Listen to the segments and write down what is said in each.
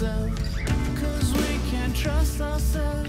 Cause we can't trust ourselves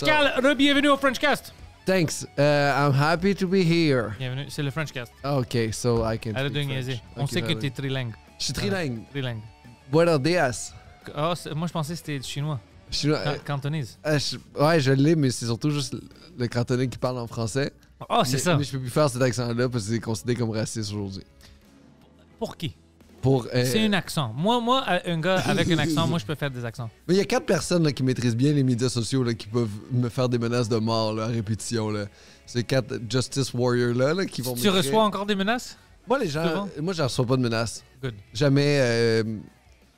Pascal, re-bienvenue au Frenchcast. Thanks. Euh, I'm happy to be here. Bienvenue, c'est le Frenchcast. OK, so I can Arrête de niaiser. On sait bah que es trilingue. Je suis trilingue. trilingue. Buenos dias. Oh, moi, je pensais que c'était chinois. Chinois. Euh, cantonese. Euh, ouais, je l'ai, mais c'est surtout juste le cantonais qui parle en français. Oh, c'est ça. Mais je peux plus faire cet accent-là parce que c'est considéré comme raciste aujourd'hui. Pour qui? Euh, c'est un accent. Moi, moi, euh, un gars avec un accent, moi, je peux faire des accents. il y a quatre personnes là, qui maîtrisent bien les médias sociaux, là, qui peuvent me faire des menaces de mort là, à répétition. Là. Ces quatre Justice Warriors là, qui vont. Tu reçois encore des menaces Moi, les gens. Moi, je reçois pas de menaces. Good. Jamais. Euh,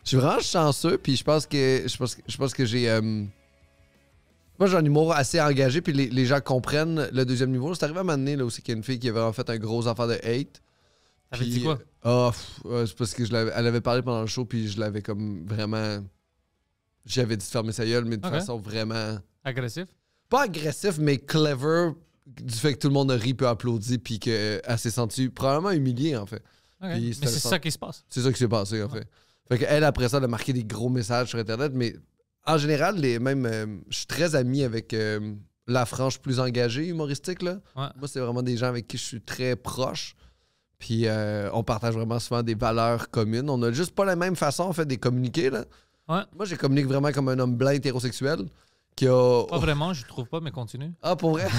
je suis vraiment chanceux, puis je pense que je pense, que j'ai. Moi, j'ai un humour assez engagé, puis les, gens comprennent le deuxième niveau. C'est arrivé à un moment là, aussi qu'une y a une fille qui avait en fait un gros affaire de hate. T'avais dit quoi? Oh, c'est parce que elle avait parlé pendant le show, puis je l'avais comme vraiment. J'avais dit de fermer sa gueule, mais de façon vraiment. Agressif? Pas agressif, mais clever, du fait que tout le monde a ri, peu applaudi, puis qu'elle euh, s'est sentie probablement humiliée, en fait. Mais c'est ça qui se passe. C'est ça qui s'est passé, en fait. Fait qu'elle, après ça, elle a marqué des gros messages sur Internet, mais en général, les même, euh, je suis très ami avec. Euh, la frange plus engagée, humoristique. Là. Moi, c'est vraiment des gens avec qui je suis très proche. Puis euh, on partage vraiment souvent des valeurs communes. On n'a juste pas la même façon, en fait, de communiquer. Là. Moi, j'ai communique vraiment comme un homme blanc hétérosexuel qui a. Pas vraiment, je trouve pas, mais continue. Ah, pour vrai?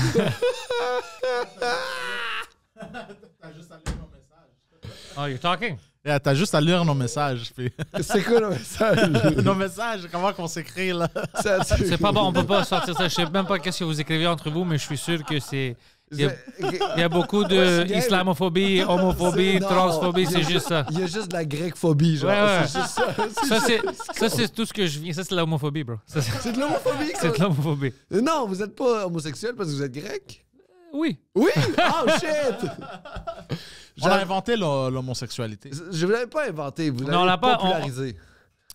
Oh, t'as juste à lire nos messages. Oh, you're talking? T'as juste à lire nos messages. C'est quoi nos messages? nos messages, comment qu'on s'écrit là? C'est pas bon, on peut pas sortir ça. Je sais même pas qu'est-ce que vous écrivez entre vous, mais je suis sûr que c'est. Il y, a, beaucoup d'islamophobie, homophobie, transphobie, c'est juste ça. Il y a juste de la grecphobie, genre. Ouais, ouais. C'est juste ça. Ça, c'est tout ce que je viens. Ça, c'est de l'homophobie, bro. C'est de l'homophobie, C'est de l'homophobie. Euh, non, vous n'êtes pas homosexuel parce que vous êtes grec? Euh, oui. Oui? Oh, shit! On a inventé l'homosexualité. Je ne l'avais pas inventé, vous l'avez popularisé. Pas, popularisé.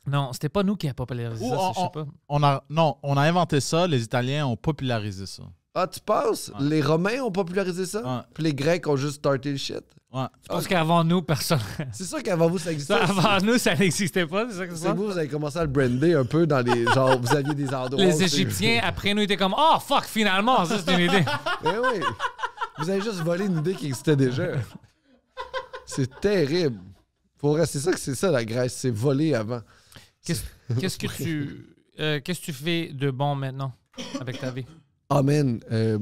Non, c'était pas nous qui avons popularisé ça, je sais pas. On a, non, on a inventé ça, les Italiens ont popularisé ça. Ah, tu penses? Les Romains ont popularisé ça? Puis les Grecs ont juste starté le shit? Ouais. Je pense qu'avant nous, personne. C'est sûr qu'avant vous, ça existait. avant nous, ça n'existait pas. C'est que vous, vous avez commencé à le brander un peu dans les. Genre, vous aviez des endroits. Les Égyptiens, après nous, étaient comme Oh fuck, finalement, ça, c'est une idée. Oui, eh oui. Vous avez juste volé une idée qui existait déjà. C'est terrible. Pour rester ça que c'est ça, la Grèce. C'est volé avant. Qu'est-ce que tu. Euh, qu'est-ce que tu fais de bon maintenant avec ta vie? Amen. Euh,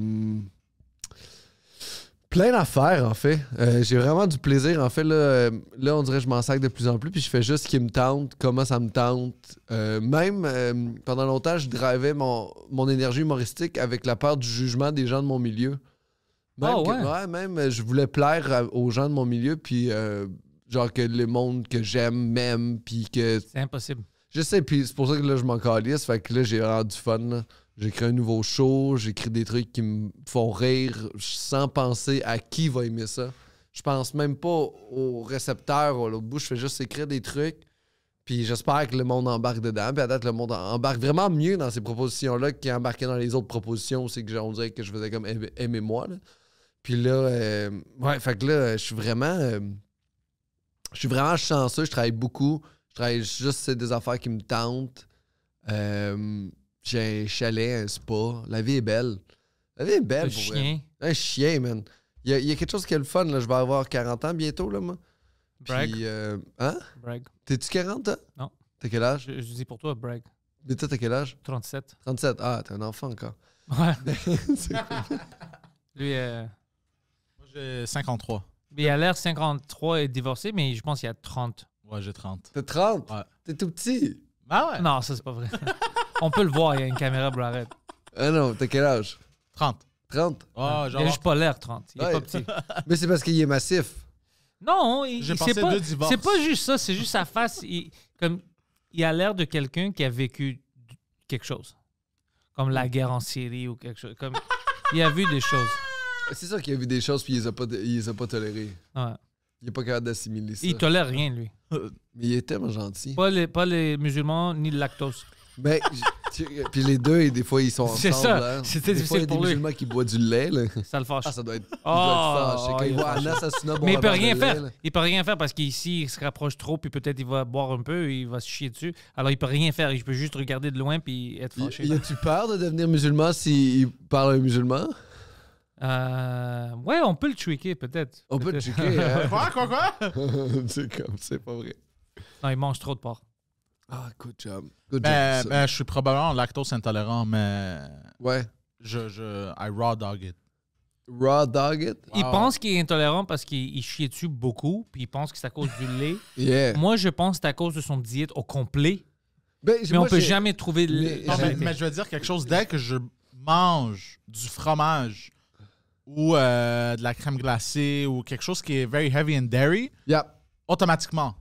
plein d'affaires en fait. Euh, j'ai vraiment du plaisir. En fait, là, euh, là on dirait que je m'en sacre de plus en plus, puis je fais juste ce qui me tente, comment ça me tente. même pendant longtemps, je drivais mon, énergie humoristique avec la peur du jugement des gens de mon milieu. Même, ah même je voulais plaire aux gens de mon milieu, puis genre que les monde que j'aime m'aime, puis que. C'est impossible. Je sais, puis c'est pour ça que là, je m'en calisse. Fait que là, j'ai vraiment du fun. Là. J'écris un nouveau show, j'écris des trucs qui me font rire sans penser à qui va aimer ça. Je pense même pas au récepteur ou à l'autre bout. Je fais juste écrire des trucs. Puis j'espère que le monde embarque dedans. Puis à date, le monde embarque vraiment mieux dans ces propositions-là qu'il embarquait dans les autres propositions. C'est que on dirait que je faisais comme aimer moi Puis là, euh, ouais, fait que là, je suis vraiment. Euh, je suis vraiment chanceux. Je travaille beaucoup. Je travaille juste des affaires qui me tentent. Euh, j'ai un chalet, un spa. La vie est belle. La vie est belle un chien. Un chien, man. Il y, a quelque chose qui est le fun. Là. Je vais avoir 40 ans bientôt, là, moi. Brag. Puis, euh, hein? Brag. T'es-tu 40 Non. T'as quel âge? Je, dis pour toi, brag. Mais toi, t'as quel âge? 37. 37. Ah, t'es un enfant encore. Ouais. cool. Lui, euh... Moi, j'ai 53. Mais il a l'air 53 et divorcé, mais je pense qu'il a 30. Ouais, j'ai 30. T'as 30? Ouais. T'es tout petit. Ah ouais? Non, ça, c'est pas vrai. On peut le voir, il y a une caméra, bro, arrête. Ah non, t'as quel âge 30. 30 Ah, genre... Il a juste pas l'air 30. Il est pas petit. Mais c'est parce qu'il est massif. Non, il, c'est pas, c'est pas juste ça, c'est juste sa face. Il, a l'air de quelqu'un qui a vécu quelque chose. Comme la guerre en Syrie ou quelque chose. Comme, il a vu des choses. C'est ça qu'il a vu des choses, puis il les a pas, il a pas tolérées. Ouais. Il n'est pas capable d'assimiler ça. Il tolère rien, lui. Mais il est tellement gentil. Pas les, pas les musulmans ni le lactose. Mais ben, puis les deux, des fois, ils sont ensemble. Hein. C'est ça. Des fois, il y a des musulmans qui boivent du lait. Là. Ça le fâche. Ah, ça doit être. Oh, il Quand oh, il il voit Mais il peut rien faire. Il peut rien faire parce qu'ici, il se rapproche trop, puis peut-être il va boire un peu, il va se chier dessus. Alors, il peut rien faire. Il peut juste regarder de loin puis être fâché. Y a-tu peur de devenir musulman s'il parle à un musulman? Euh, ouais, on peut le tweaker, peut-être. On peut le peut hein. Quoi, quoi, quoi? c'est comme, c'est pas vrai. Non, il mange trop de porc. Ah, good job. Good ben, job ben, je suis probablement lactose intolérant, mais. Ouais. Je, je, I raw dog it. Raw dog it? Il pense qu'il est intolérant parce qu'il chie dessus beaucoup, puis il pense que c'est à cause du lait. Moi, je pense que c'est à cause de son diète au complet. Ben, mais on peut jamais trouver le. Mais, mais, je veux dire quelque chose. Dès que je mange du fromage ou euh, de la crème glacée ou quelque chose qui est very heavy in dairy, automatiquement,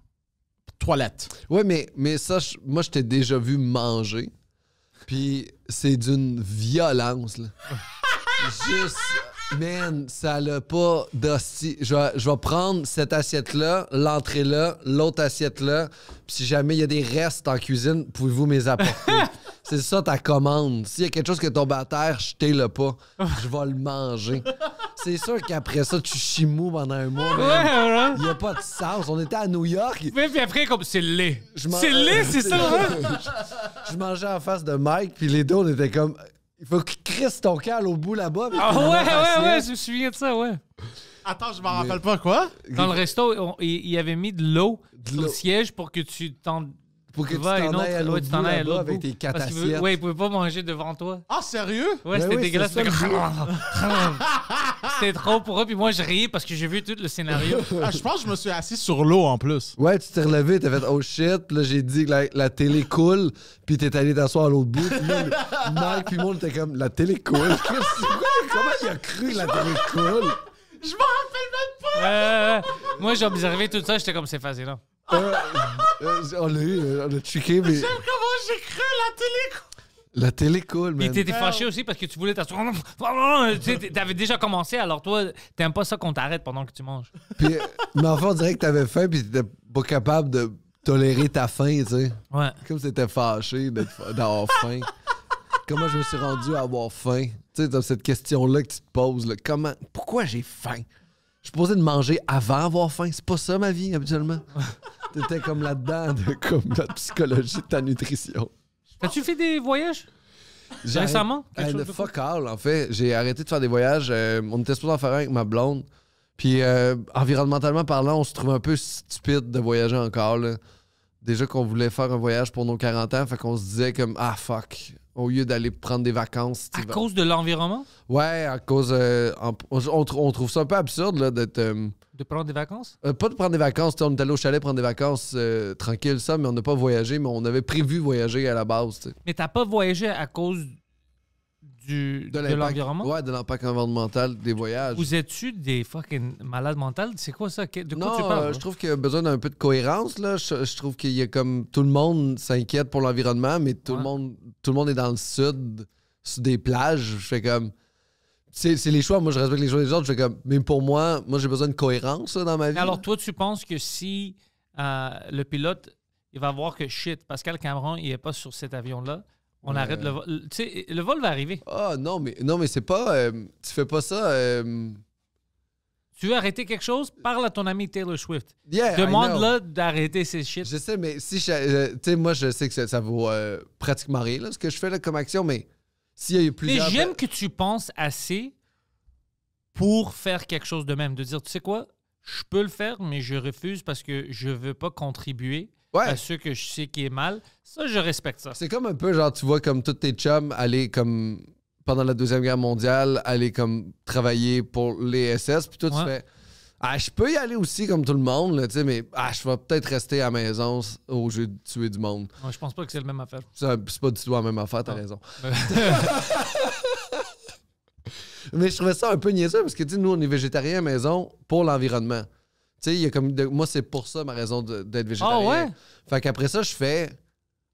Toilette. Oui, mais, mais ça, moi, je t'ai déjà vu manger. Puis c'est d'une violence, Juste, man, ça l'a pas d'hostie. Je, vais- je prendre cette assiette-là, l'entrée-là, l'autre assiette-là. Puis si jamais il y a des restes en cuisine, pouvez-vous me les apporter? c'est ça ta commande. S'il y a quelque chose qui tombe à terre, jetez-le pas. Je vais le manger. C'est sûr qu'après ça, tu chimoues pendant un mois. Hein, hein. Il ouais, n'y a pas de sens. On était à New York. Mais puis après, comme c'est laid. C'est laid, c'est ça, je, hein? je mangeais en face de Mike, puis les deux, on était comme. Il faut que crisses ton cal au bout là-bas. Ah ouais, ouais, ouais, je me souviens de ça, ouais. Attends, je m'en rappelle pas quoi. Dans le resto, il, avait mis de l'eau sur siège pour que tu t'en pour que tu t'en ailles à l'autre bout là avec tes quatre assiettes. Ouais, il pouvait pas manger devant toi. Ah, sérieux? Ouais, ben c'était dégueulasse. C'était trop pour eux, puis moi, je riais parce que j'ai vu tout le scénario. Ah, je pense que je me suis assis sur l'eau, en plus. Ouais, tu t'es relevé, t'as fait « Oh shit », puis là, j'ai dit la, télé coule, puis t'es allé t'asseoir à l'autre bout. Puis Mike, puis moi, monde était comme « La télé coule? » Comment il a cru la télé coule? Je m'en rappelle même pas! moi, j'ai observé tout ça, j'étais comme « C'est facile, là. Hein. » Ah, euh, euh, on l'a eu, euh, on a checké, mais. J'aime comment j'ai cru la télé. La télé cool, mais. Et t'étais ben fâché aussi parce que tu voulais t'asseoir. Tu T'avais déjà commencé, alors toi, t'aimes pas ça qu'on t'arrête pendant que tu manges. Puis, en mais on dirait que t'avais faim, puis t'étais pas capable de tolérer ta faim, tu sais. Ouais. Comme c'était fâché d'avoir faim. Comment je me suis rendu à avoir faim? Tu sais, dans cette question-là que tu te poses, comment, pourquoi j'ai faim? Je suis posé de manger avant avoir faim. C'est pas ça ma vie, habituellement. T'étais comme là-dedans, de, comme la psychologie de ta nutrition. as tu fait des voyages? récemment? de fuck all, en fait. J'ai arrêté de faire des voyages. Euh, on était supposé en faire un avec ma blonde. Puis, euh, environnementalement parlant, on se trouve un peu stupide de voyager encore. Déjà qu'on voulait faire un voyage pour nos 40 ans, fait qu'on se disait comme « Ah, fuck, au lieu d'aller prendre des vacances. À cause de l'environnement? Ouais, à cause. Euh, on, trouve ça un peu absurde là, d'être. Euh, de prendre des vacances? Euh, pas de prendre des vacances. On est allé au chalet prendre des vacances tranquille, ça, mais on n'a pas voyagé, mais on avait prévu voyager à la base. Mais t'as pas voyagé à cause de l'environnement? Ouais, de l'impact environnemental des voyages. Vous êtes-tu des fucking malades mentales? C'est quoi ça? De quoi tu parles? Euh, je trouve qu'il y a besoin d'un peu de cohérence. Là. Je, trouve qu'il y a comme tout le monde s'inquiète pour l'environnement, mais tout, le monde, tout le monde est dans le sud, sur des plages. Je fais comme. C'est les choix. Moi, je respecte les choix des autres. comme. Mais pour moi, moi, j'ai besoin de cohérence dans ma vie. alors, toi, tu penses que si euh, le pilote, il va voir que shit, Pascal Cameron, il n'est pas sur cet avion-là on euh. arrête le vol. le vol va arriver. Ah non, mais non, mais c'est pas. Euh, tu fais pas ça. Euh, tu veux arrêter quelque chose? Parle à ton ami Taylor Swift. Demande-le d'arrêter ses shit. Je sais, mais si tu sais, moi, je sais que ça, vaut pratiquement rien, là, ce que je fais là, comme action, mais s'il y a eu plusieurs. Mais j'aime que tu penses assez pour faire quelque chose de même. De dire, tu sais quoi, je peux le faire, mais je refuse parce que je veux pas contribuer ouais. que je sais qui est mal. Ça, je respecte ça. C'est comme un peu genre, tu vois, comme tous tes chums aller comme pendant la Deuxième Guerre mondiale, aller comme travailler pour les SS, puis toi, tu fais. Ah, je peux y aller aussi comme tout le monde, là, mais ah, je vais peut-être rester à la maison au jeu de tuer du monde. Ouais, je pense pas que c'est la même affaire. C'est pas du tout la même affaire, t'as ah. raison. mais je trouvais ça un peu niaiseux parce que nous, on est végétariens à maison pour l'environnement. Tu il y a comme. moi, c'est pour ça ma raison d'être ah, végétarien. Ah ouais? Fait qu'après ça, je fais.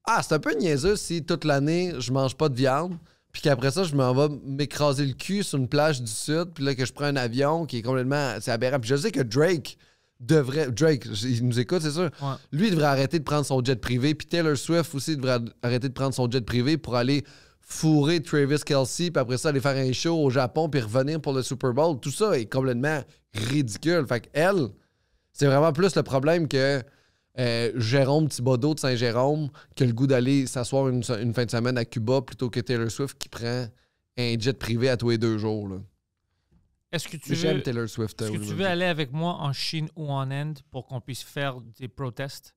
Ah, c'est un peu niaiseux si toute l'année, je mange pas de viande. Puis qu'après ça, je m'en vais m'écraser le cul sur une plage du Sud. Puis là, que je prends un avion qui est complètement. C'est aberrant. Puis je sais que Drake devrait. Drake, il nous écoute, c'est sûr. Lui, devrait arrêter de prendre son jet privé. Puis Taylor Swift aussi devrait arrêter de prendre son jet privé pour aller fourrer Travis Kelsey, puis après ça, aller faire un show au Japon, puis revenir pour le Super Bowl. Tout ça est complètement ridicule. Fait qu'elle, c'est vraiment plus le problème que euh, Jérôme Thibodeau de Saint-Jérôme qui a le goût d'aller s'asseoir une, fin de semaine à Cuba plutôt que Taylor Swift qui prend un jet privé à tous les deux jours. Est-ce que tu veux, est-ce que tu veux aller avec moi en Chine ou en Inde pour qu'on puisse faire des protestes,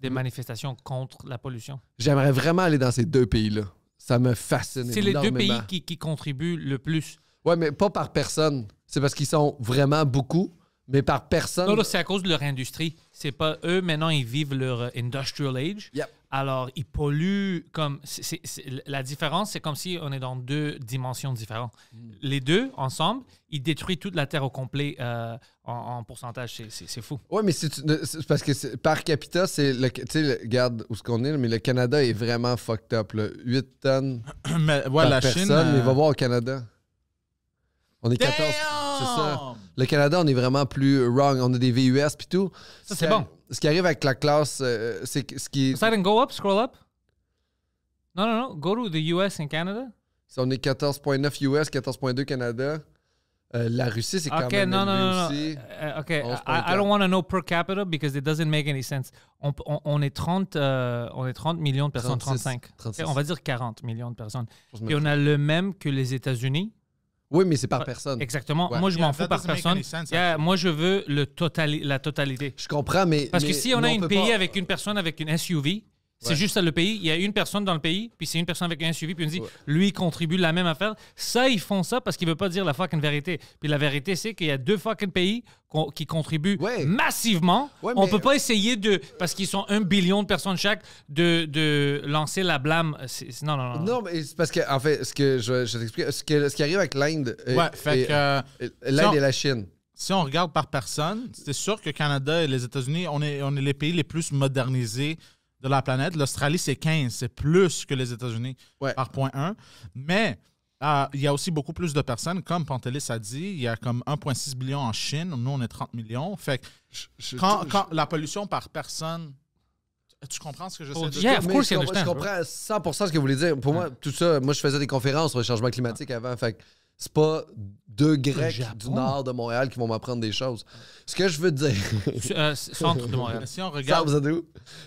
des manifestations contre la pollution? J'aimerais vraiment aller dans ces deux pays-là. Ça me fascine C'est les deux pays qui, qui contribuent le plus. Oui, mais pas par personne. C'est parce qu'ils sont vraiment beaucoup mais par personne. Non, c'est à cause de leur industrie. C'est pas eux, maintenant, ils vivent leur euh, industrial age. Alors, ils polluent comme. la différence, c'est comme si on est dans deux dimensions différentes. Hmm. Les deux, ensemble, ils détruisent toute la Terre au complet euh, en, pourcentage. C'est fou. Oui, mais c'est parce que par capita, c'est. Tu sais, regarde où ce qu'on est, mais le Canada est vraiment fucked up. 8 tonnes mais, par la personne. Chine, mais va euh, voir au Canada. On est 14. Le Canada, on est vraiment plus wrong. On a des VUS puis tout. Ça, c'est bon. Ce qui arrive avec la classe, euh, c'est ce qui. go up, scroll up. Non, non, non. Go to the US and Canada. Si on est 14.9 US, 14.2 Canada. Euh, la Russie, c'est quand même non, non, non, non. Euh, OK, I, don't want to know per capita because it doesn't make any sense. On, on, est, 30, on est 30 millions de personnes, 35. on va dire 40 millions de personnes. Et on a le même que les États-Unis, oui, mais c'est par personne. Exactement. Moi, je m'en fous par personne. moi, je veux le la totalité. Je comprends, mais. Parce que si on a un pays avec une personne avec une SUV, c'est juste le pays. Il y a une personne dans le pays, puis c'est une personne avec un suivi, puis on dit, lui, il contribue la même affaire. Ça, ils font ça parce qu'ils ne veulent pas dire la fucking vérité. Puis la vérité, c'est qu'il y a deux fucking pays qui contribuent massivement. on ne peut pas essayer de, parce qu'ils sont un billion de personnes chaque, de, de lancer la blâme. Non, non, non. Non, mais c'est parce que, en fait, ce que je, je t'explique, ce, qui arrive avec l'Inde. l'Inde et la Chine si on regarde par personne, c'est sûr que Canada et les États-Unis, on est, on est les pays les plus modernisés de la planète. L'Australie, c'est 15, c'est plus que les États-Unis par point 1. Mais euh, il y a aussi beaucoup plus de personnes. Comme Pantelis a dit, il y a comme 1,6 billion en Chine. Nous, on est 30 millions. Fait quand, quand la pollution par personne tu comprends ce que je veux oh, dire? je, comprends, 100% ce que vous voulez dire. Pour moi, tout ça, moi, je faisais des conférences sur le changement climatique avant. Fait c'est pas deux Grecs du nord de Montréal qui vont m'apprendre des choses. Ce que je veux dire. Euh, centre de Montréal. si on regarde. Ça, vous êtes où?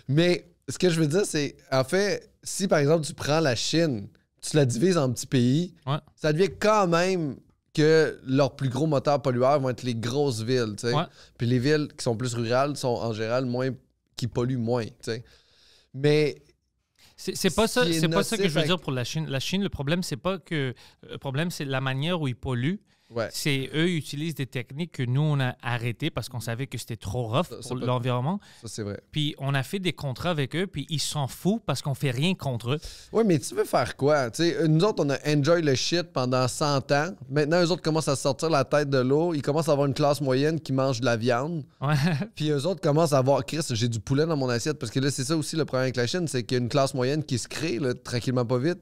Mais ce que je veux dire, c'est, en fait, si par exemple tu prends la Chine, tu la divises en petits pays, ça devient quand même que leurs plus gros moteurs pollueurs vont être les grosses villes, Puis les villes qui sont plus rurales sont en général moins qui polluent moins, tu Mais c'est pas ça, c'est pas ça que je veux dire pour la Chine. La Chine, le problème c'est pas que le problème c'est la manière où ils polluent, c'est eux utilisent des techniques que nous on a arrêtées parce qu'on savait que c'était trop rough pour l'environnement. Ça c'est vrai. Puis on a fait des contrats avec eux, puis ils s'en foutent parce qu'on fait rien contre eux. Oui, mais tu veux faire quoi sais, euh, nous autres on a enjoy le shit pendant 100 ans. Maintenant les autres commencent à sortir la tête de l'eau, ils commencent à avoir une classe moyenne qui mange de la viande. Puis les autres commencent à avoir Chris, j'ai du poulet dans mon assiette parce que là c'est ça aussi le problème avec la Chine, c'est qu'il y a une classe moyenne qui se crée là, tranquillement pas vite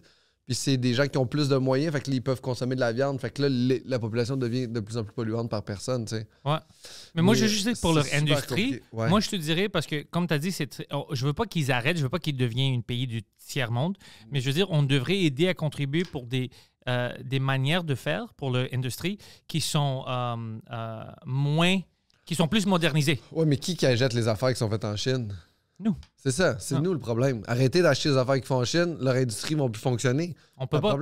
c'est des gens qui ont plus de moyens, fait ils peuvent consommer de la viande. Fait que la population devient de plus en plus polluante par personne, tu Mais moi, je veux juste pour l'industrie, moi, je te dirais, parce que, comme tu as dit, c'est, oh, je veux pas qu'ils arrêtent, je veux pas qu'ils deviennent un pays du tiers-monde. Mais je veux dire, on devrait aider à contribuer pour des, euh, des manières de faire pour l'industrie qui sont euh, euh, moins qui sont plus modernisées. Oui, mais qui qui les affaires qui sont faites en Chine? nous. C'est ça, c'est nous le problème. Arrêtez d'acheter des affaires qui Chine, leur industrie ne va plus fonctionner. On peut pas,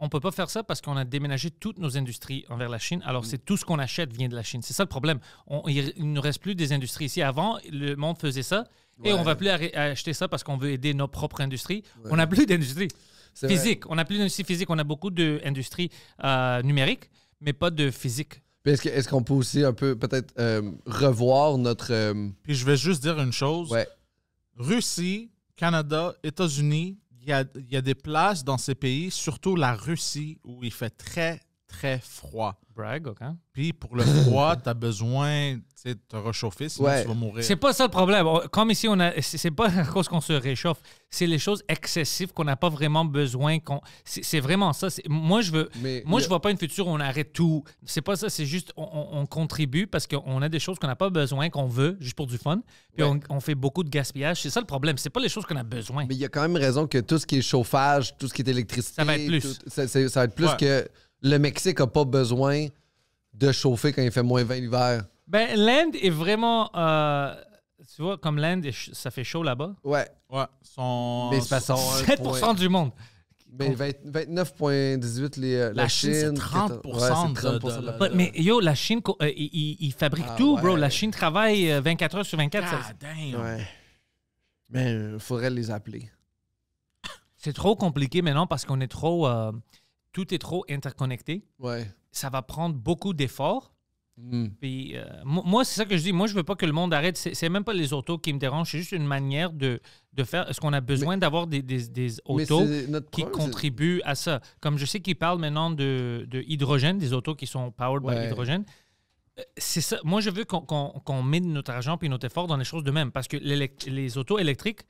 on, peut pas faire ça parce qu'on a déménagé toutes nos industries envers la Chine. Alors, mm. c'est tout ce qu'on achète vient de la Chine. C'est ça le problème. il, ne reste plus des industries ici. Avant, le monde faisait ça et on va plus acheter ça parce qu'on veut aider nos propres industries. On n'a plus d'industrie physique. On n'a plus d'industrie physique. On a beaucoup d'industries euh, numériques, mais pas de physique. Est-ce qu'on peut aussi un peu, peut-être, euh, revoir notre. Euh, Puis je vais juste dire une chose. Russie, Canada, États-Unis, il y a, y a des places dans ces pays, surtout la Russie, où il fait très, très froid. Brag, OK. Puis pour le froid, t'as besoin de te réchauffer, sinon tu vas mourir. C'est pas ça le problème. Comme ici, on a, c'est pas à cause qu'on se réchauffe. C'est les choses excessives qu'on n'a pas vraiment besoin. Qu'on, c'est, vraiment ça. moi, je veux. moi, je vois pas une future où on arrête tout. C'est pas ça. C'est juste, on, contribue parce qu'on a des choses qu'on n'a pas besoin, qu'on veut, juste pour du fun. Puis on, fait beaucoup de gaspillage. C'est ça le problème. C'est pas les choses qu'on a besoin. Mais il y a quand même raison que tout ce qui est chauffage, tout ce qui est électricité. Ça va être plus. ça, va être plus que le Mexique n'a pas besoin de chauffer quand il fait moins 20 l'hiver. Ben, l'Inde est vraiment. Euh, tu vois, comme l'Inde, ça fait chaud là-bas. Ouais. Ouais. Son... Mais c'est 7% du monde. Mais 29,18 les euh, la, Chine, Chine 30%, de, Mais yo, la Chine, euh, ils, fabriquent ah, tout, bro. La Chine travaille 24 heures sur 24. Ah, damn. Ouais. il faudrait les appeler. C'est trop compliqué maintenant parce qu'on est trop tout est trop interconnecté. Ouais. Ça va prendre beaucoup d'efforts. Hmm. Puis, euh, moi, c'est ça que je dis. Moi, je veux pas que le monde arrête. C'est même pas les autos qui me dérangent. C'est juste une manière de, de faire. Est-ce qu'on a besoin d'avoir des, des, autos qui contribuent à ça? Comme je sais qu'ils parlent maintenant de, de, hydrogène, des autos qui sont powered by hydrogène. Euh, c'est ça. Moi, je veux qu'on mette notre argent et notre effort dans les choses de même. Parce que les autos électriques,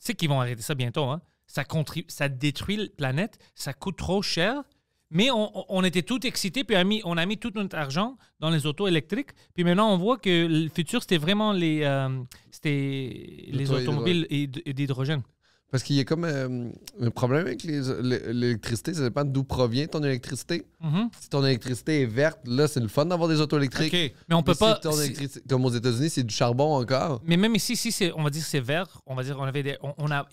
c'est qu'ils vont arrêter ça bientôt. Hein. Ça, contribue, ça détruit la planète. Ça coûte trop cher. Mais on, était tout excités, puis on a, mis, on a mis tout notre argent dans les autos électriques. Puis maintenant, on voit que le futur, c'était vraiment les, euh, c'était les automobiles d'hydrogène. Parce qu'il y a comme euh, un problème avec l'électricité, ça dépend d'où provient ton électricité. Mhm. Si ton électricité est verte, là, c'est le fun d'avoir des autos électriques. Mais on peut pas. comme aux États-unis, c'est du charbon encore. Mais même ici, si on va dire c'est vert, on va dire on avait des, on a,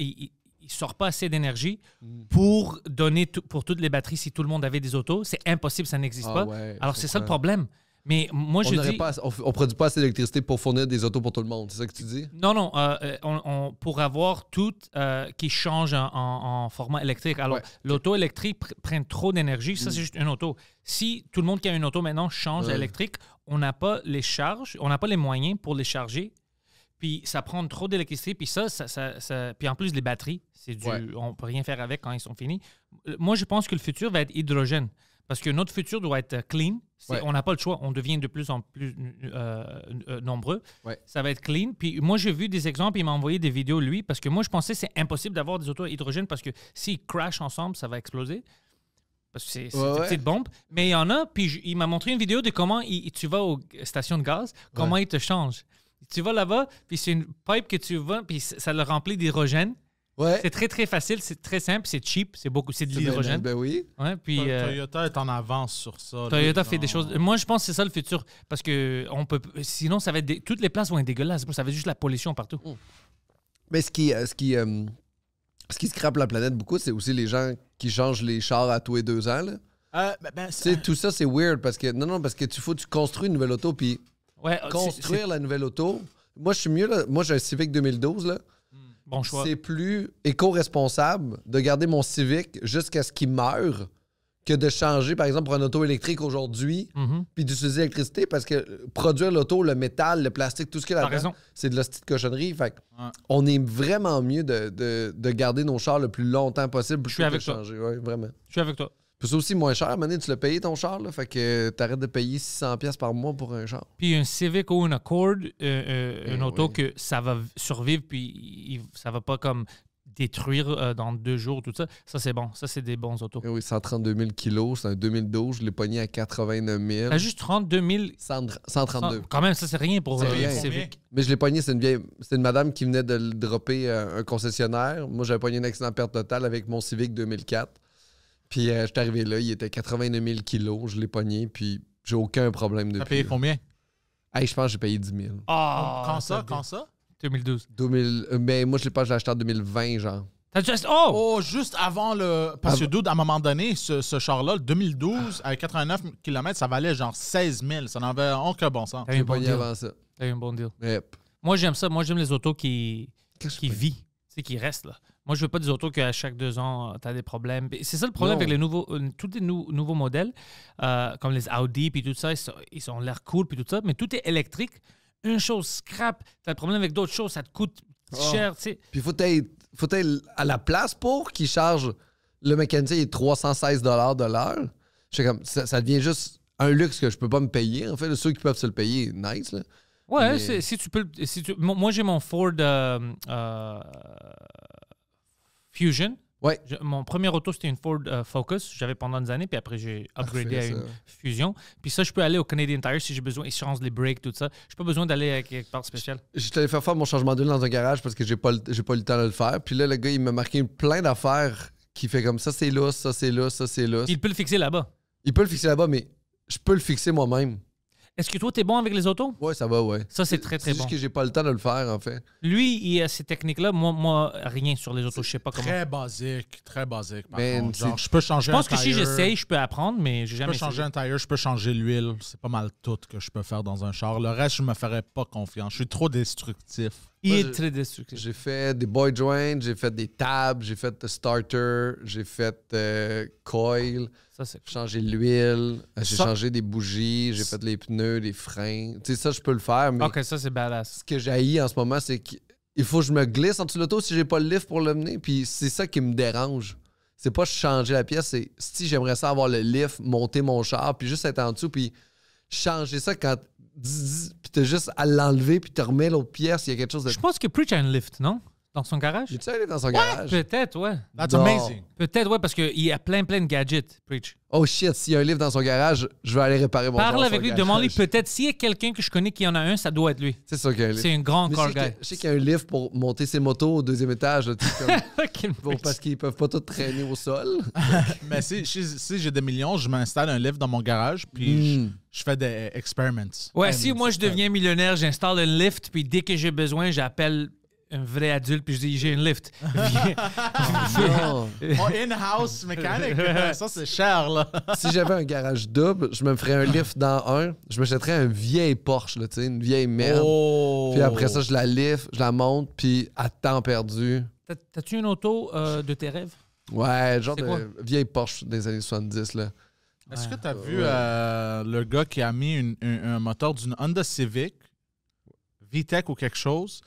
il sort pas assez d'énergie mm. pour donner pour toutes les batteries si tout le monde avait des autos. C'est impossible, ça n'existe ah pas. Alors, c'est ça le problème. Mais moi, je dis... Pas, on, produit pas assez d'électricité pour fournir des autos pour tout le monde, c'est ça que tu dis? Non, non. Euh, euh, pour avoir toutes euh, qui changent en, format électrique. Alors, l'auto électrique prend trop d'énergie. Ça, mm. c'est juste une auto. Si tout le monde qui a une auto maintenant change électrique, on n'a pas les charges, on n'a pas les moyens pour les charger puis ça prend trop d'électricité, puis ça, ça, ça, puis en plus les batteries, c'est du, on peut rien faire avec quand ils sont finis. Euh, moi, je pense que le futur va être hydrogène, parce que notre futur doit être clean. On n'a pas le choix, on devient de plus en plus euh, euh, nombreux. Ça va être clean. Puis moi, j'ai vu des exemples, il m'a envoyé des vidéos lui, parce que moi, je pensais c'est impossible d'avoir des autos à hydrogène, parce que s'ils crashent ensemble, ça va exploser. Parce que c'est une petite bombe. Mais il y en a, puis il m'a montré une vidéo de comment tu vas aux stations de gaz, comment ils te changent. Tu vas là-bas, puis c'est une pipe que tu vas, puis ça le remplit d'hydrogène. Ouais. C'est très, très facile, c'est très simple, c'est cheap, c'est beaucoup, c'est de l'hydrogène. Ben, ben oui. puis, euh, Toyota est en avance sur ça. Toyota fait des choses. Moi, je pense que c'est ça le futur, parce que on peut, sinon, ça va être toutes les places vont être dégueulasses. Ça va être juste la pollution partout. Mais ce qui, euh, ce qui, euh, ce qui scrape la planète beaucoup, c'est aussi les gens qui changent les chars à tous les deux ans. Ben, ben, tout ça, c'est weird parce que non, non, parce que tu faut tu construis une nouvelle auto, puis ah, Construire la nouvelle auto. Moi, je suis mieux. Moi, j'ai un Civic 2012. Hmm. Bon choix. C'est plus éco-responsable de garder mon Civic jusqu'à ce qu'il meure que de changer, par exemple, pour un auto électrique aujourd'hui, mhm. puis d'utiliser l'électricité, parce que produire l'auto, le métal, le plastique, tout ce qu'il y a là c'est de la petite cochonnerie. Fait on est vraiment mieux de, garder nos chars le plus longtemps possible pour changer. Ouais, vraiment. Je suis avec toi. C'est aussi moins cher. Mané, tu le payé ton char, là. Fait que t'arrêtes de payer 600$ par mois pour un char. Puis un Civic ou une Accord, euh, euh, eh une auto que ça va survivre, puis ça va pas comme détruire euh, dans deux jours, tout ça. Ça, c'est bon. Ça, c'est des bons autos. Eh oui, 132 000 kilos. C'est un 2012. Je l'ai pogné à 89 000. T'as juste 32 000. 132. quand même, ça, c'est rien pour un Civic. Mais je l'ai pogné. C'est une vieille. C'est une madame qui venait de le dropper un concessionnaire. Moi, j'avais pogné un accident perte totale avec mon Civic 2004. Puis euh, je suis arrivé là, il était 89 000 kilos, je l'ai pogné, puis j'ai aucun problème de. T'as payé combien? je pense que j'ai payé 10 000. Ah, quand ça? Quand ça? 2012. mais euh, ben, moi, je l'ai pas, acheté en 2020, genre. T'as juste. Oh! Oh, juste avant le. Parce que, à un moment donné, ce, char-là, 2012, avec à 89 km, ça valait genre 16 000. Ça n'avait aucun bon sens. T'as eu un bon deal. Avant ça. T'as eu un bon deal. Moi, j'aime ça. Moi, j'aime les autos qui. qui vit, Tu sais, qui restent, là. Moi, je veux pas des autos qu'à chaque deux ans, euh, tu as des problèmes. C'est ça le problème avec les nouveaux, euh, tous les nouveaux modèles, euh, comme les Audi, puis tout ça, ils, sont, ont l'air cool, puis tout ça, mais tout est électrique. Une chose scrap, tu as le problème avec d'autres choses, ça te coûte ah. cher. Puis il faut être à la place pour qu'ils chargent le mécanicien, est 316 de l'heure. ça, devient juste un luxe que je peux pas me payer. En fait, ceux qui peuvent se le payer, nice. Là. Ouais, si tu peux. moi, j'ai mon Ford. Fusion. Ouais. mon premier auto, c'était une Ford euh, Focus. J'avais pendant des années, puis après, j'ai ah, upgradé à une Fusion. Puis ça, je peux aller au Canadian Tire si j'ai besoin. Ils les brakes, tout ça. Je pas besoin d'aller à quelque part spécial. Je, t'allais faire faire mon changement d'huile dans un garage parce que j'ai pas, pas le temps de le faire. Puis là, le gars, il m'a marqué plein d'affaires qui fait comme ça, c'est là, ça, c'est là, ça, c'est là. Il peut le fixer là-bas. Il peut le fixer là-bas, mais je peux le fixer moi-même. Est-ce que toi, t'es bon avec les autos? Oui, ça va, ouais. Ça, c'est très, très bon. C'est juste que j'ai pas le temps de le faire, en fait. Lui, il a ces techniques-là. Moi, moi, rien sur les autos. Je sais pas comment. Très basique, très basique. Par contre, je peux changer un tire. Je pense que si j'essaye, je peux apprendre, mais j'ai jamais. Je peux changer un tire, je peux changer l'huile. C'est pas mal tout que je peux faire dans un char. Le reste, je me ferais pas confiance. Je suis trop destructif. Il est très destructif. J'ai fait des boy joints, j'ai fait des tabs, j'ai fait le starter, j'ai fait euh, coil, ça, changé l'huile, euh, j'ai changé des bougies, j'ai fait les pneus, les freins. Tu sais, ça, je peux le faire, mais. Ok, ça, c'est badass. Ce que j'ai en ce moment, c'est qu'il faut que je me glisse en dessous de l'auto si j'ai pas le lift pour mener. puis c'est ça qui me dérange. C'est pas changer la pièce, c'est si j'aimerais ça avoir le lift, monter mon char, puis juste être en dessous, puis changer ça quand puis t'as juste à l'enlever, puis tu remets l'autre pièce, il y a quelque chose de. Je pense que Preach and Lift, non? Dans son garage? dans son garage? Peut-être, ouais. That's amazing. Peut-être, ouais, parce qu'il y a plein, plein de gadgets, Preach. Oh shit, s'il y a un livre dans son garage, je vais aller réparer mon Parle avec lui, demande-lui peut-être. S'il y a quelqu'un que je connais qui en a un, ça doit être lui. C'est ça qu'il y C'est un grand Je sais qu'il y a un livre pour monter ses motos au deuxième étage, parce qu'ils peuvent pas tout traîner au sol. Mais si, j'ai des millions, je m'installe un livre dans mon garage, puis je, hmm. fais des experiments. Ouais, si moi je deviens millionnaire, j'installe un lift, puis dès que j'ai besoin, j'appelle un vrai adulte, puis je dis, j'ai une lift. in-house mécanique, ça c'est cher, là. si j'avais un garage double, je me ferais un lift dans un, je m'achèterais un vieil Porsche, là, une vieille merde. Oh. Puis après ça, je la lift, je la monte, puis à temps perdu. T'as-tu une auto euh, de tes rêves? Ouais, genre de vieille Porsche des années 70, là. Est-ce que t'as vu euh, le gars qui a mis un, un moteur d'une Honda Civic, VTEC ou quelque chose,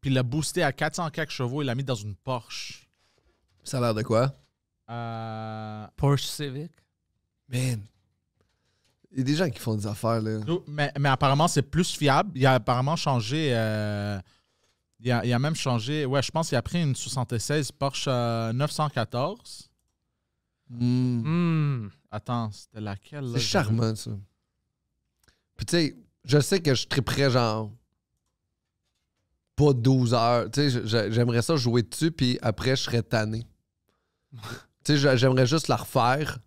puis il l'a boosté à 400 quelques chevaux, il l'a mis dans une Porsche. Ça a l'air de quoi? Euh, Porsche Civic. Man. Il y a des gens qui font des affaires, là. Mais, apparemment, c'est plus fiable. Il a apparemment changé. Euh, il, a, a, même changé. Ouais, je pense qu'il a pris une 76 Porsche 914. Euh, hmm. Hmm. Attends, c'était laquelle? là C'est charmant, ça. Puis tu sais, je sais que je triperais genre pas 12 heures. j'aimerais ça jouer dessus, puis après, je serais tanné. tu sais, j'aimerais juste la refaire.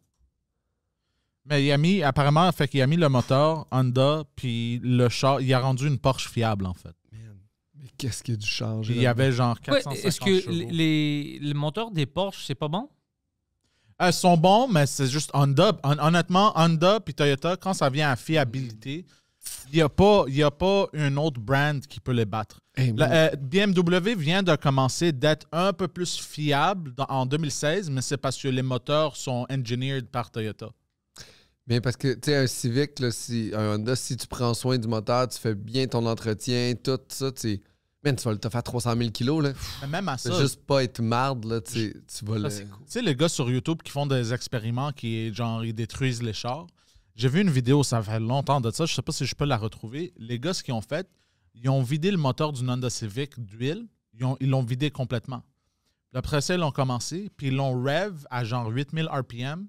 Mais il a mis, apparemment, fait qu'il a mis le moteur Honda, puis le char. Il a rendu une Porsche fiable, en fait. Mais qu'est-ce qu'il a dû changer? Il y avait genre 450 Est-ce que les, moteurs des Porsche, c'est pas bon? Elles euh, sont bons, mais c'est juste Honda. honnêtement, Honda puis Toyota, quand ça vient à fiabilité, il n'y a, pas, y a pas une autre brand qui peut les battre. Eh euh, BMW vient de commencer d'être un peu plus fiable en 2016, mais c'est parce que les moteurs sont engineered par Toyota. Mais parce que, tu sais, un Civic, si, si tu prends soin du moteur, tu fais bien ton entretien, tout ça, tu tu vas le te faire 300 000 kilos, là. même à ça. juste pas être marde, Tu, vas le... Tu sais, les gars sur YouTube qui font des expériments qui, genre, ils détruisent les chars. J'ai vu une vidéo, ça fait longtemps de ça, je sais pas si je peux la retrouver. Les gars, ce qu'ils ont fait, ils ont vidé le moteur d'une Honda Civic d'huile, ils l'ont vidé complètement. Après ça, ils l'ont commencé, puis ils l'ont rev à genre 8000 RPM,